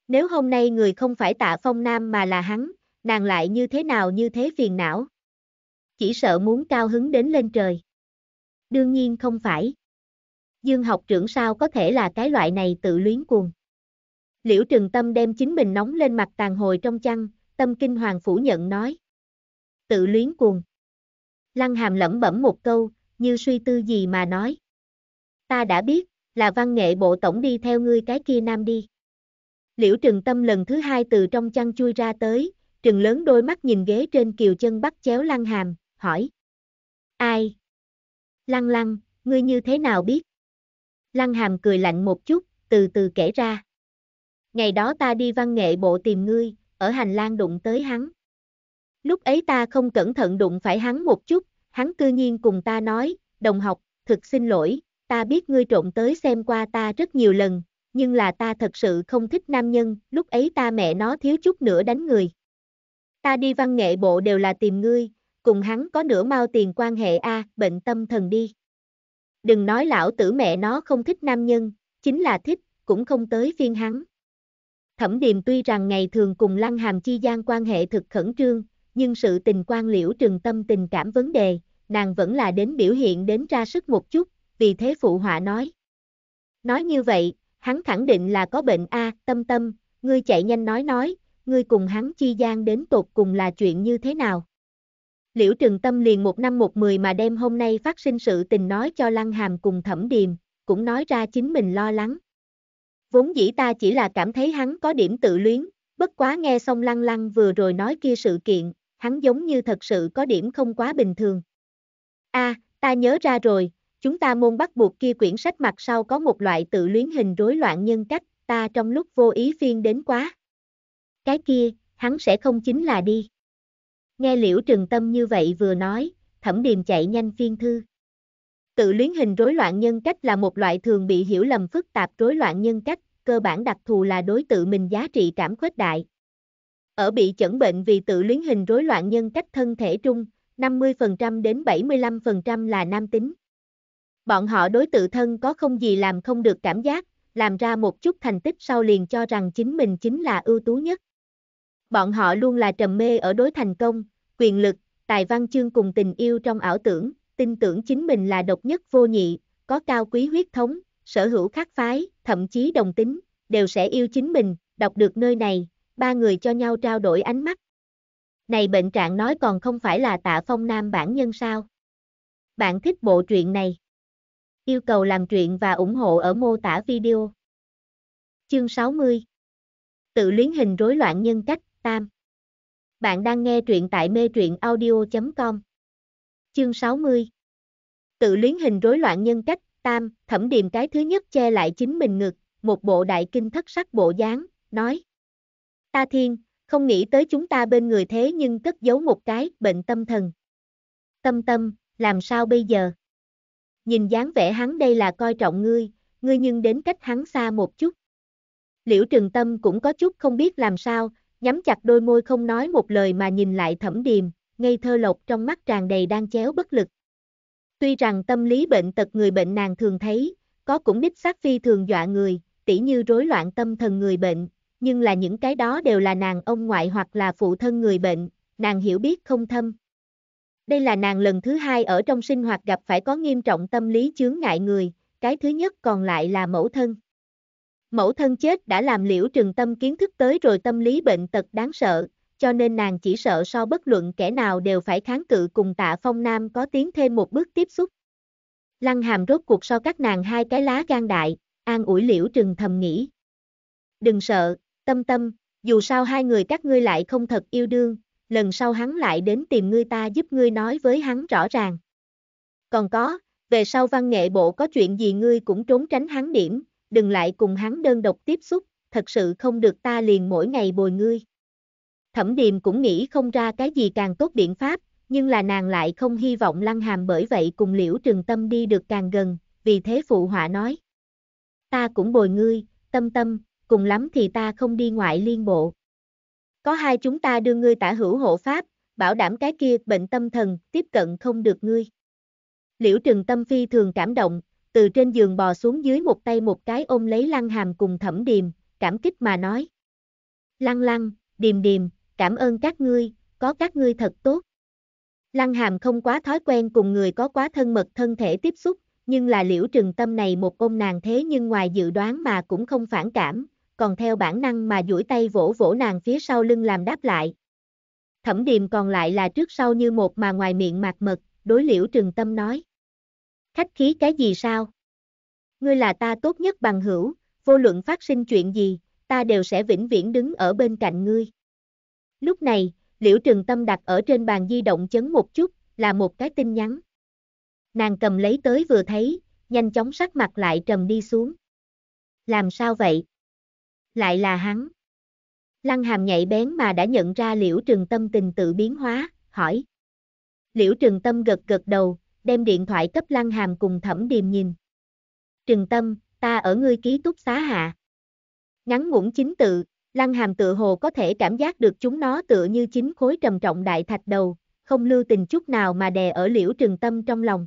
Nếu hôm nay người không phải tạ phong nam mà là hắn, nàng lại như thế nào như thế phiền não. Chỉ sợ muốn cao hứng đến lên trời. Đương nhiên không phải. Dương học trưởng sao có thể là cái loại này tự luyến cuồng. Liễu Trừng Tâm đem chính mình nóng lên mặt tàn hồi trong chăn, tâm kinh hoàng phủ nhận nói. Tự luyến cuồng. Lăng hàm lẩm bẩm một câu, như suy tư gì mà nói. Ta đã biết, là văn nghệ bộ tổng đi theo ngươi cái kia nam đi. Liễu Trừng Tâm lần thứ hai từ trong chăn chui ra tới, trừng lớn đôi mắt nhìn ghế trên kiều chân bắt chéo lăng hàm, hỏi. Ai? Lăng lăng, ngươi như thế nào biết? Lăng Hàm cười lạnh một chút, từ từ kể ra. Ngày đó ta đi văn nghệ bộ tìm ngươi, ở hành lang đụng tới hắn. Lúc ấy ta không cẩn thận đụng phải hắn một chút, hắn cư nhiên cùng ta nói, đồng học, thực xin lỗi, ta biết ngươi trộn tới xem qua ta rất nhiều lần, nhưng là ta thật sự không thích nam nhân, lúc ấy ta mẹ nó thiếu chút nữa đánh người. Ta đi văn nghệ bộ đều là tìm ngươi, cùng hắn có nửa mau tiền quan hệ a, bệnh tâm thần đi. Đừng nói lão tử mẹ nó không thích nam nhân, chính là thích, cũng không tới phiên hắn. Thẩm Điềm tuy rằng ngày thường cùng Lăng Hàm Chi gian quan hệ thực khẩn trương, nhưng sự tình quan liễu trừng tâm tình cảm vấn đề, nàng vẫn là đến biểu hiện đến ra sức một chút, vì thế phụ họa nói. Nói như vậy, hắn khẳng định là có bệnh A, tâm tâm, ngươi chạy nhanh nói nói, ngươi cùng hắn chi gian đến tột cùng là chuyện như thế nào. Liễu Trường Tâm liền một năm một mười mà đem hôm nay phát sinh sự tình nói cho Lăng Hàm cùng Thẩm Điềm, cũng nói ra chính mình lo lắng. Vốn dĩ ta chỉ là cảm thấy hắn có điểm tự luyến, bất quá nghe xong Lăng Lăng vừa rồi nói kia sự kiện, hắn giống như thật sự có điểm không quá bình thường. A, à, ta nhớ ra rồi, chúng ta môn bắt buộc kia quyển sách mặt sau có một loại tự luyến hình rối loạn nhân cách, ta trong lúc vô ý phiên đến quá. Cái kia, hắn sẽ không chính là đi. Nghe liễu trừng tâm như vậy vừa nói, thẩm điềm chạy nhanh phiên thư. Tự luyến hình rối loạn nhân cách là một loại thường bị hiểu lầm phức tạp rối loạn nhân cách, cơ bản đặc thù là đối tự mình giá trị cảm khuếch đại. Ở bị chẩn bệnh vì tự luyến hình rối loạn nhân cách thân thể trung, 50% đến 75% là nam tính. Bọn họ đối tự thân có không gì làm không được cảm giác, làm ra một chút thành tích sau liền cho rằng chính mình chính là ưu tú nhất. Bọn họ luôn là trầm mê ở đối thành công, quyền lực, tài văn chương cùng tình yêu trong ảo tưởng, tin tưởng chính mình là độc nhất vô nhị, có cao quý huyết thống, sở hữu khác phái, thậm chí đồng tính, đều sẽ yêu chính mình, đọc được nơi này, ba người cho nhau trao đổi ánh mắt. Này bệnh trạng nói còn không phải là tạ phong nam bản nhân sao? Bạn thích bộ truyện này? Yêu cầu làm truyện và ủng hộ ở mô tả video. Chương 60 Tự luyến hình rối loạn nhân cách Tam. Bạn đang nghe truyện tại mê truyện audio.com. Chương 60. Tự luyến hình rối loạn nhân cách, Tam, thẩm điềm cái thứ nhất che lại chính mình ngực, một bộ đại kinh thất sắc bộ dáng, nói. Ta thiên, không nghĩ tới chúng ta bên người thế nhưng cất giấu một cái, bệnh tâm thần. Tâm tâm, làm sao bây giờ? Nhìn dáng vẻ hắn đây là coi trọng ngươi, ngươi nhưng đến cách hắn xa một chút. Liễu Trừng Tâm cũng có chút không biết làm sao, nhắm chặt đôi môi không nói một lời mà nhìn lại thẩm điềm, ngây thơ lộc trong mắt tràn đầy đang chéo bất lực. Tuy rằng tâm lý bệnh tật người bệnh nàng thường thấy, có cũng đích xác phi thường dọa người, tỉ như rối loạn tâm thần người bệnh, nhưng là những cái đó đều là nàng ông ngoại hoặc là phụ thân người bệnh, nàng hiểu biết không thâm. Đây là nàng lần thứ hai ở trong sinh hoạt gặp phải có nghiêm trọng tâm lý chướng ngại người, cái thứ nhất còn lại là mẫu thân. Mẫu thân chết đã làm liễu trừng tâm kiến thức tới rồi tâm lý bệnh tật đáng sợ, cho nên nàng chỉ sợ so bất luận kẻ nào đều phải kháng cự cùng tạ phong nam có tiến thêm một bước tiếp xúc. Lăng hàm rốt cuộc so các nàng hai cái lá gan đại, an ủi liễu trừng thầm nghĩ. Đừng sợ, tâm tâm, dù sao hai người các ngươi lại không thật yêu đương, lần sau hắn lại đến tìm ngươi ta giúp ngươi nói với hắn rõ ràng. Còn có, về sau văn nghệ bộ có chuyện gì ngươi cũng trốn tránh hắn điểm, đừng lại cùng hắn đơn độc tiếp xúc, thật sự không được ta liền mỗi ngày bồi ngươi. Thẩm điềm cũng nghĩ không ra cái gì càng tốt biện pháp, nhưng là nàng lại không hy vọng lăng hàm bởi vậy cùng liễu trường tâm đi được càng gần, vì thế phụ họa nói. Ta cũng bồi ngươi, tâm tâm, cùng lắm thì ta không đi ngoại liên bộ. Có hai chúng ta đưa ngươi tả hữu hộ pháp, bảo đảm cái kia bệnh tâm thần tiếp cận không được ngươi. Liễu trường Tâm phi thường cảm động, từ trên giường bò xuống dưới một tay một cái ôm lấy lăng hàm cùng thẩm điềm, cảm kích mà nói. Lăng lăng, điềm điềm, cảm ơn các ngươi, có các ngươi thật tốt. Lăng hàm không quá thói quen cùng người có quá thân mật thân thể tiếp xúc, nhưng là liễu trừng tâm này một ôm nàng thế nhưng ngoài dự đoán mà cũng không phản cảm, còn theo bản năng mà duỗi tay vỗ vỗ nàng phía sau lưng làm đáp lại. Thẩm điềm còn lại là trước sau như một mà ngoài miệng mạc mật, đối liễu trừng tâm nói. Khách khí cái gì sao? Ngươi là ta tốt nhất bằng hữu, vô luận phát sinh chuyện gì, ta đều sẽ vĩnh viễn đứng ở bên cạnh ngươi. Lúc này, Liễu Trường Tâm đặt ở trên bàn di động chấn một chút, là một cái tin nhắn. Nàng cầm lấy tới vừa thấy, nhanh chóng sắc mặt lại trầm đi xuống. Làm sao vậy? Lại là hắn. Lăng hàm nhạy bén mà đã nhận ra Liễu Trường Tâm tình tự biến hóa, hỏi. Liễu Trường Tâm gật gật đầu, đem điện thoại cấp Lăng Hàm cùng Thẩm Điềm nhìn. Trừng tâm, ta ở ngươi ký túc xá hạ. Ngắn ngủn chính tự, Lăng Hàm tự hồ có thể cảm giác được chúng nó tựa như chính khối trầm trọng đại thạch đầu, không lưu tình chút nào mà đè ở liễu trừng tâm trong lòng.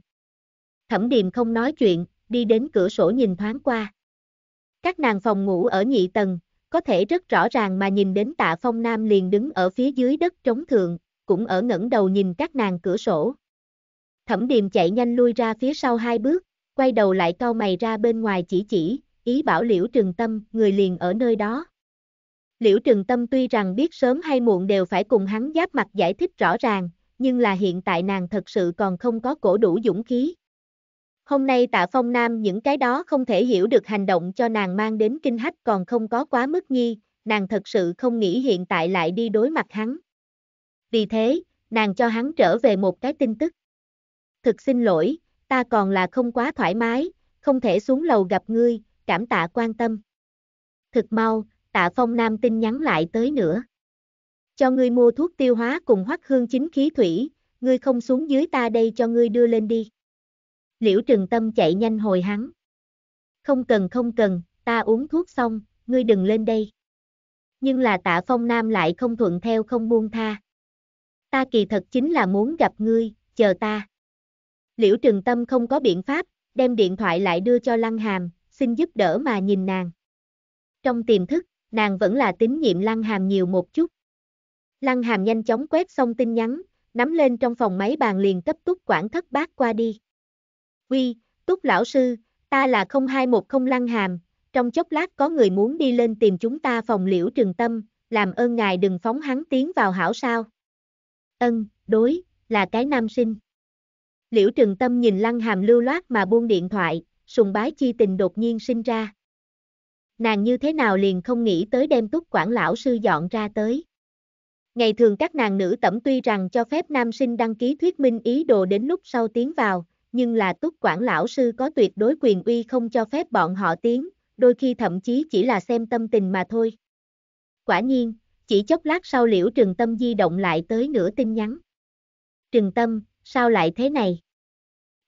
Thẩm Điềm không nói chuyện, đi đến cửa sổ nhìn thoáng qua. Các nàng phòng ngủ ở nhị tầng, có thể rất rõ ràng mà nhìn đến tạ phong nam liền đứng ở phía dưới đất trống thượng, cũng ở ngẩng đầu nhìn các nàng cửa sổ. Thẩm điềm chạy nhanh lui ra phía sau hai bước, quay đầu lại cau mày ra bên ngoài chỉ chỉ, ý bảo liễu trừng tâm, người liền ở nơi đó. Liễu Trừng Tâm tuy rằng biết sớm hay muộn đều phải cùng hắn giáp mặt giải thích rõ ràng, nhưng là hiện tại nàng thật sự còn không có cổ đủ dũng khí. Hôm nay tạ phong nam những cái đó không thể hiểu được hành động cho nàng mang đến kinh hách còn không có quá mức nghi, nàng thật sự không nghĩ hiện tại lại đi đối mặt hắn. Vì thế, nàng cho hắn trở về một cái tin tức thực xin lỗi, ta còn là không quá thoải mái, không thể xuống lầu gặp ngươi, cảm tạ quan tâm. Thực mau, tạ phong nam tin nhắn lại tới nữa. Cho ngươi mua thuốc tiêu hóa cùng hoắc hương chính khí thủy, ngươi không xuống dưới ta đây cho ngươi đưa lên đi. Liễu Trừng Tâm chạy nhanh hồi hắn. Không cần không cần, ta uống thuốc xong, ngươi đừng lên đây. Nhưng là tạ phong nam lại không thuận theo không buông tha. Ta kỳ thật chính là muốn gặp ngươi, chờ ta. Liễu Trừng Tâm không có biện pháp, đem điện thoại lại đưa cho Lăng Hàm, xin giúp đỡ mà nhìn nàng. Trong tiềm thức, nàng vẫn là tín nhiệm Lăng Hàm nhiều một chút. Lăng Hàm nhanh chóng quét xong tin nhắn, nắm lên trong phòng máy bàn liền cấp túc quản thất bác qua đi. Uy, túc lão sư, ta là 0210 Lăng Hàm, trong chốc lát có người muốn đi lên tìm chúng ta phòng liễu trừng tâm, làm ơn ngài đừng phóng hắn tiến vào hảo sao. Ân, đối, là cái nam sinh. Liễu Trừng Tâm nhìn Lăng Hàm lưu loát mà buông điện thoại, sùng bái chi tình đột nhiên sinh ra. Nàng như thế nào liền không nghĩ tới đem túc quản lão sư dọn ra tới. Ngày thường các nàng nữ tẩm tuy rằng cho phép nam sinh đăng ký thuyết minh ý đồ đến lúc sau tiến vào, nhưng là túc quản lão sư có tuyệt đối quyền uy không cho phép bọn họ tiến, đôi khi thậm chí chỉ là xem tâm tình mà thôi. Quả nhiên, chỉ chốc lát sau liễu trừng tâm di động lại tới nửa tin nhắn. Trừng tâm, sao lại thế này?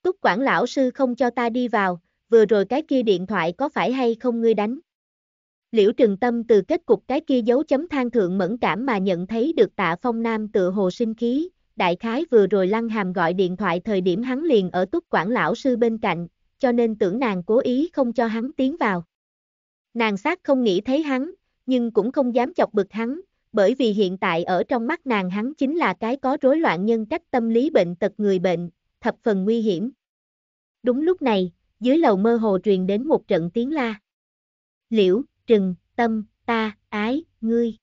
Túc quản lão sư không cho ta đi vào, vừa rồi cái kia điện thoại có phải hay không ngươi đánh? Liễu Trừng Tâm từ kết cục cái kia dấu chấm than thượng mẫn cảm mà nhận thấy được tạ phong nam tự hồ sinh khí, đại khái vừa rồi lăng hàm gọi điện thoại thời điểm hắn liền ở túc quản lão sư bên cạnh, cho nên tưởng nàng cố ý không cho hắn tiến vào. Nàng sát không nghĩ thấy hắn, nhưng cũng không dám chọc bực hắn, bởi vì hiện tại ở trong mắt nàng hắn chính là cái có rối loạn nhân cách tâm lý bệnh tật người bệnh, thập phần nguy hiểm. Đúng lúc này, dưới lầu mơ hồ truyền đến một trận tiếng la. Liễu, trừng, tâm, ta, ái, ngươi.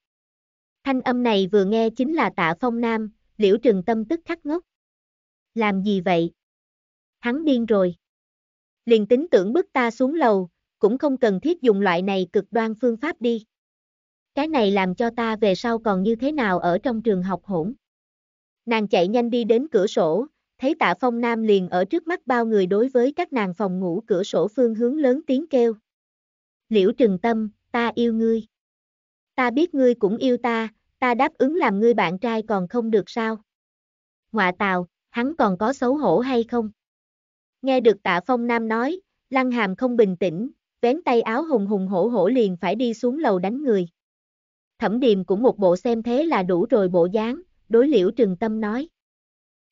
Thanh âm này vừa nghe chính là tạ phong nam, liễu trừng tâm tức khắc ngốc. Làm gì vậy? Hắn điên rồi. Liền tính tưởng bức ta xuống lầu, cũng không cần thiết dùng loại này cực đoan phương pháp đi. Cái này làm cho ta về sau còn như thế nào ở trong trường học hỗn. Nàng chạy nhanh đi đến cửa sổ, thấy tạ phong nam liền ở trước mắt bao người đối với các nàng phòng ngủ cửa sổ phương hướng lớn tiếng kêu. Liễu trừng tâm, ta yêu ngươi. Ta biết ngươi cũng yêu ta, ta đáp ứng làm ngươi bạn trai còn không được sao. Họa tào, hắn còn có xấu hổ hay không? Nghe được tạ phong nam nói, lăng hàm không bình tĩnh, vén tay áo hùng hùng hổ hổ liền phải đi xuống lầu đánh người. Thẩm điềm cũng một bộ xem thế là đủ rồi bộ dáng, đối liễu trừng tâm nói.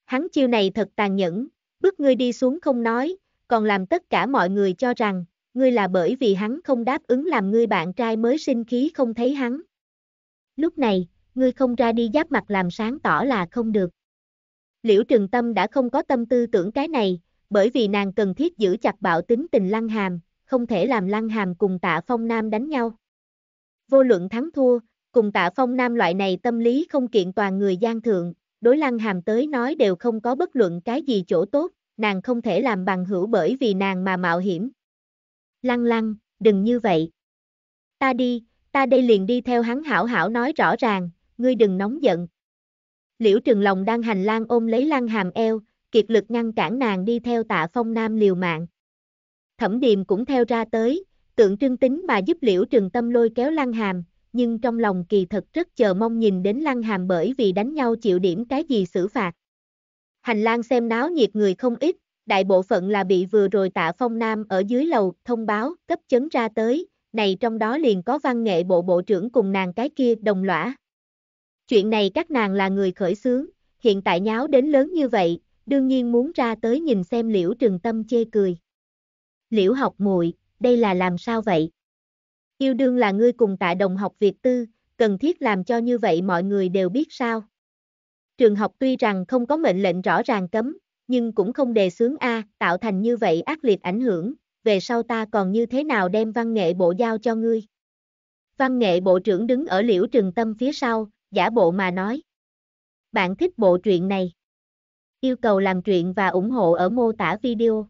Hắn chiêu này thật tàn nhẫn, bước ngươi đi xuống không nói, còn làm tất cả mọi người cho rằng, ngươi là bởi vì hắn không đáp ứng làm ngươi bạn trai mới sinh khí không thấy hắn. Lúc này, ngươi không ra đi giáp mặt làm sáng tỏ là không được. Liễu Trừng Tâm đã không có tâm tư tưởng cái này, bởi vì nàng cần thiết giữ chặt bạo tính tình Lăng Hàm, không thể làm Lăng Hàm cùng Tạ Phong Nam đánh nhau. Vô luận thắng thua, Cùng tạ phong nam loại này tâm lý không kiện toàn người gian thượng, đối lăng hàm tới nói đều không có bất luận cái gì chỗ tốt, nàng không thể làm bằng hữu bởi vì nàng mà mạo hiểm. Lăng lăng, đừng như vậy. Ta đi, ta đây liền đi theo hắn hảo hảo nói rõ ràng, ngươi đừng nóng giận. Liễu trường lòng đang hành lang ôm lấy lăng hàm eo, kiệt lực ngăn cản nàng đi theo tạ phong nam liều mạng. Thẩm điềm cũng theo ra tới, tượng trưng tính mà giúp liễu trường tâm lôi kéo lăng hàm, nhưng trong lòng kỳ thật rất chờ mong nhìn đến Lăng Hàm bởi vì đánh nhau chịu điểm cái gì xử phạt. Hành lang xem náo nhiệt người không ít, đại bộ phận là bị vừa rồi tạ phong nam ở dưới lầu thông báo cấp chấn ra tới, này trong đó liền có văn nghệ bộ bộ trưởng cùng nàng cái kia đồng lõa. Chuyện này các nàng là người khởi xướng, hiện tại nháo đến lớn như vậy, đương nhiên muốn ra tới nhìn xem liễu trường tâm chê cười. Liễu học muội đây là làm sao vậy? Yêu đương là ngươi cùng tại đồng học Việt tư, cần thiết làm cho như vậy mọi người đều biết sao. Trường học tuy rằng không có mệnh lệnh rõ ràng cấm, nhưng cũng không đề xướng A, tạo thành như vậy ác liệt ảnh hưởng, về sau ta còn như thế nào đem văn nghệ bộ giao cho ngươi. Văn nghệ bộ trưởng đứng ở liễu trường tâm phía sau, giả bộ mà nói. Bạn thích bộ truyện này. Yêu cầu làm truyện và ủng hộ ở mô tả video.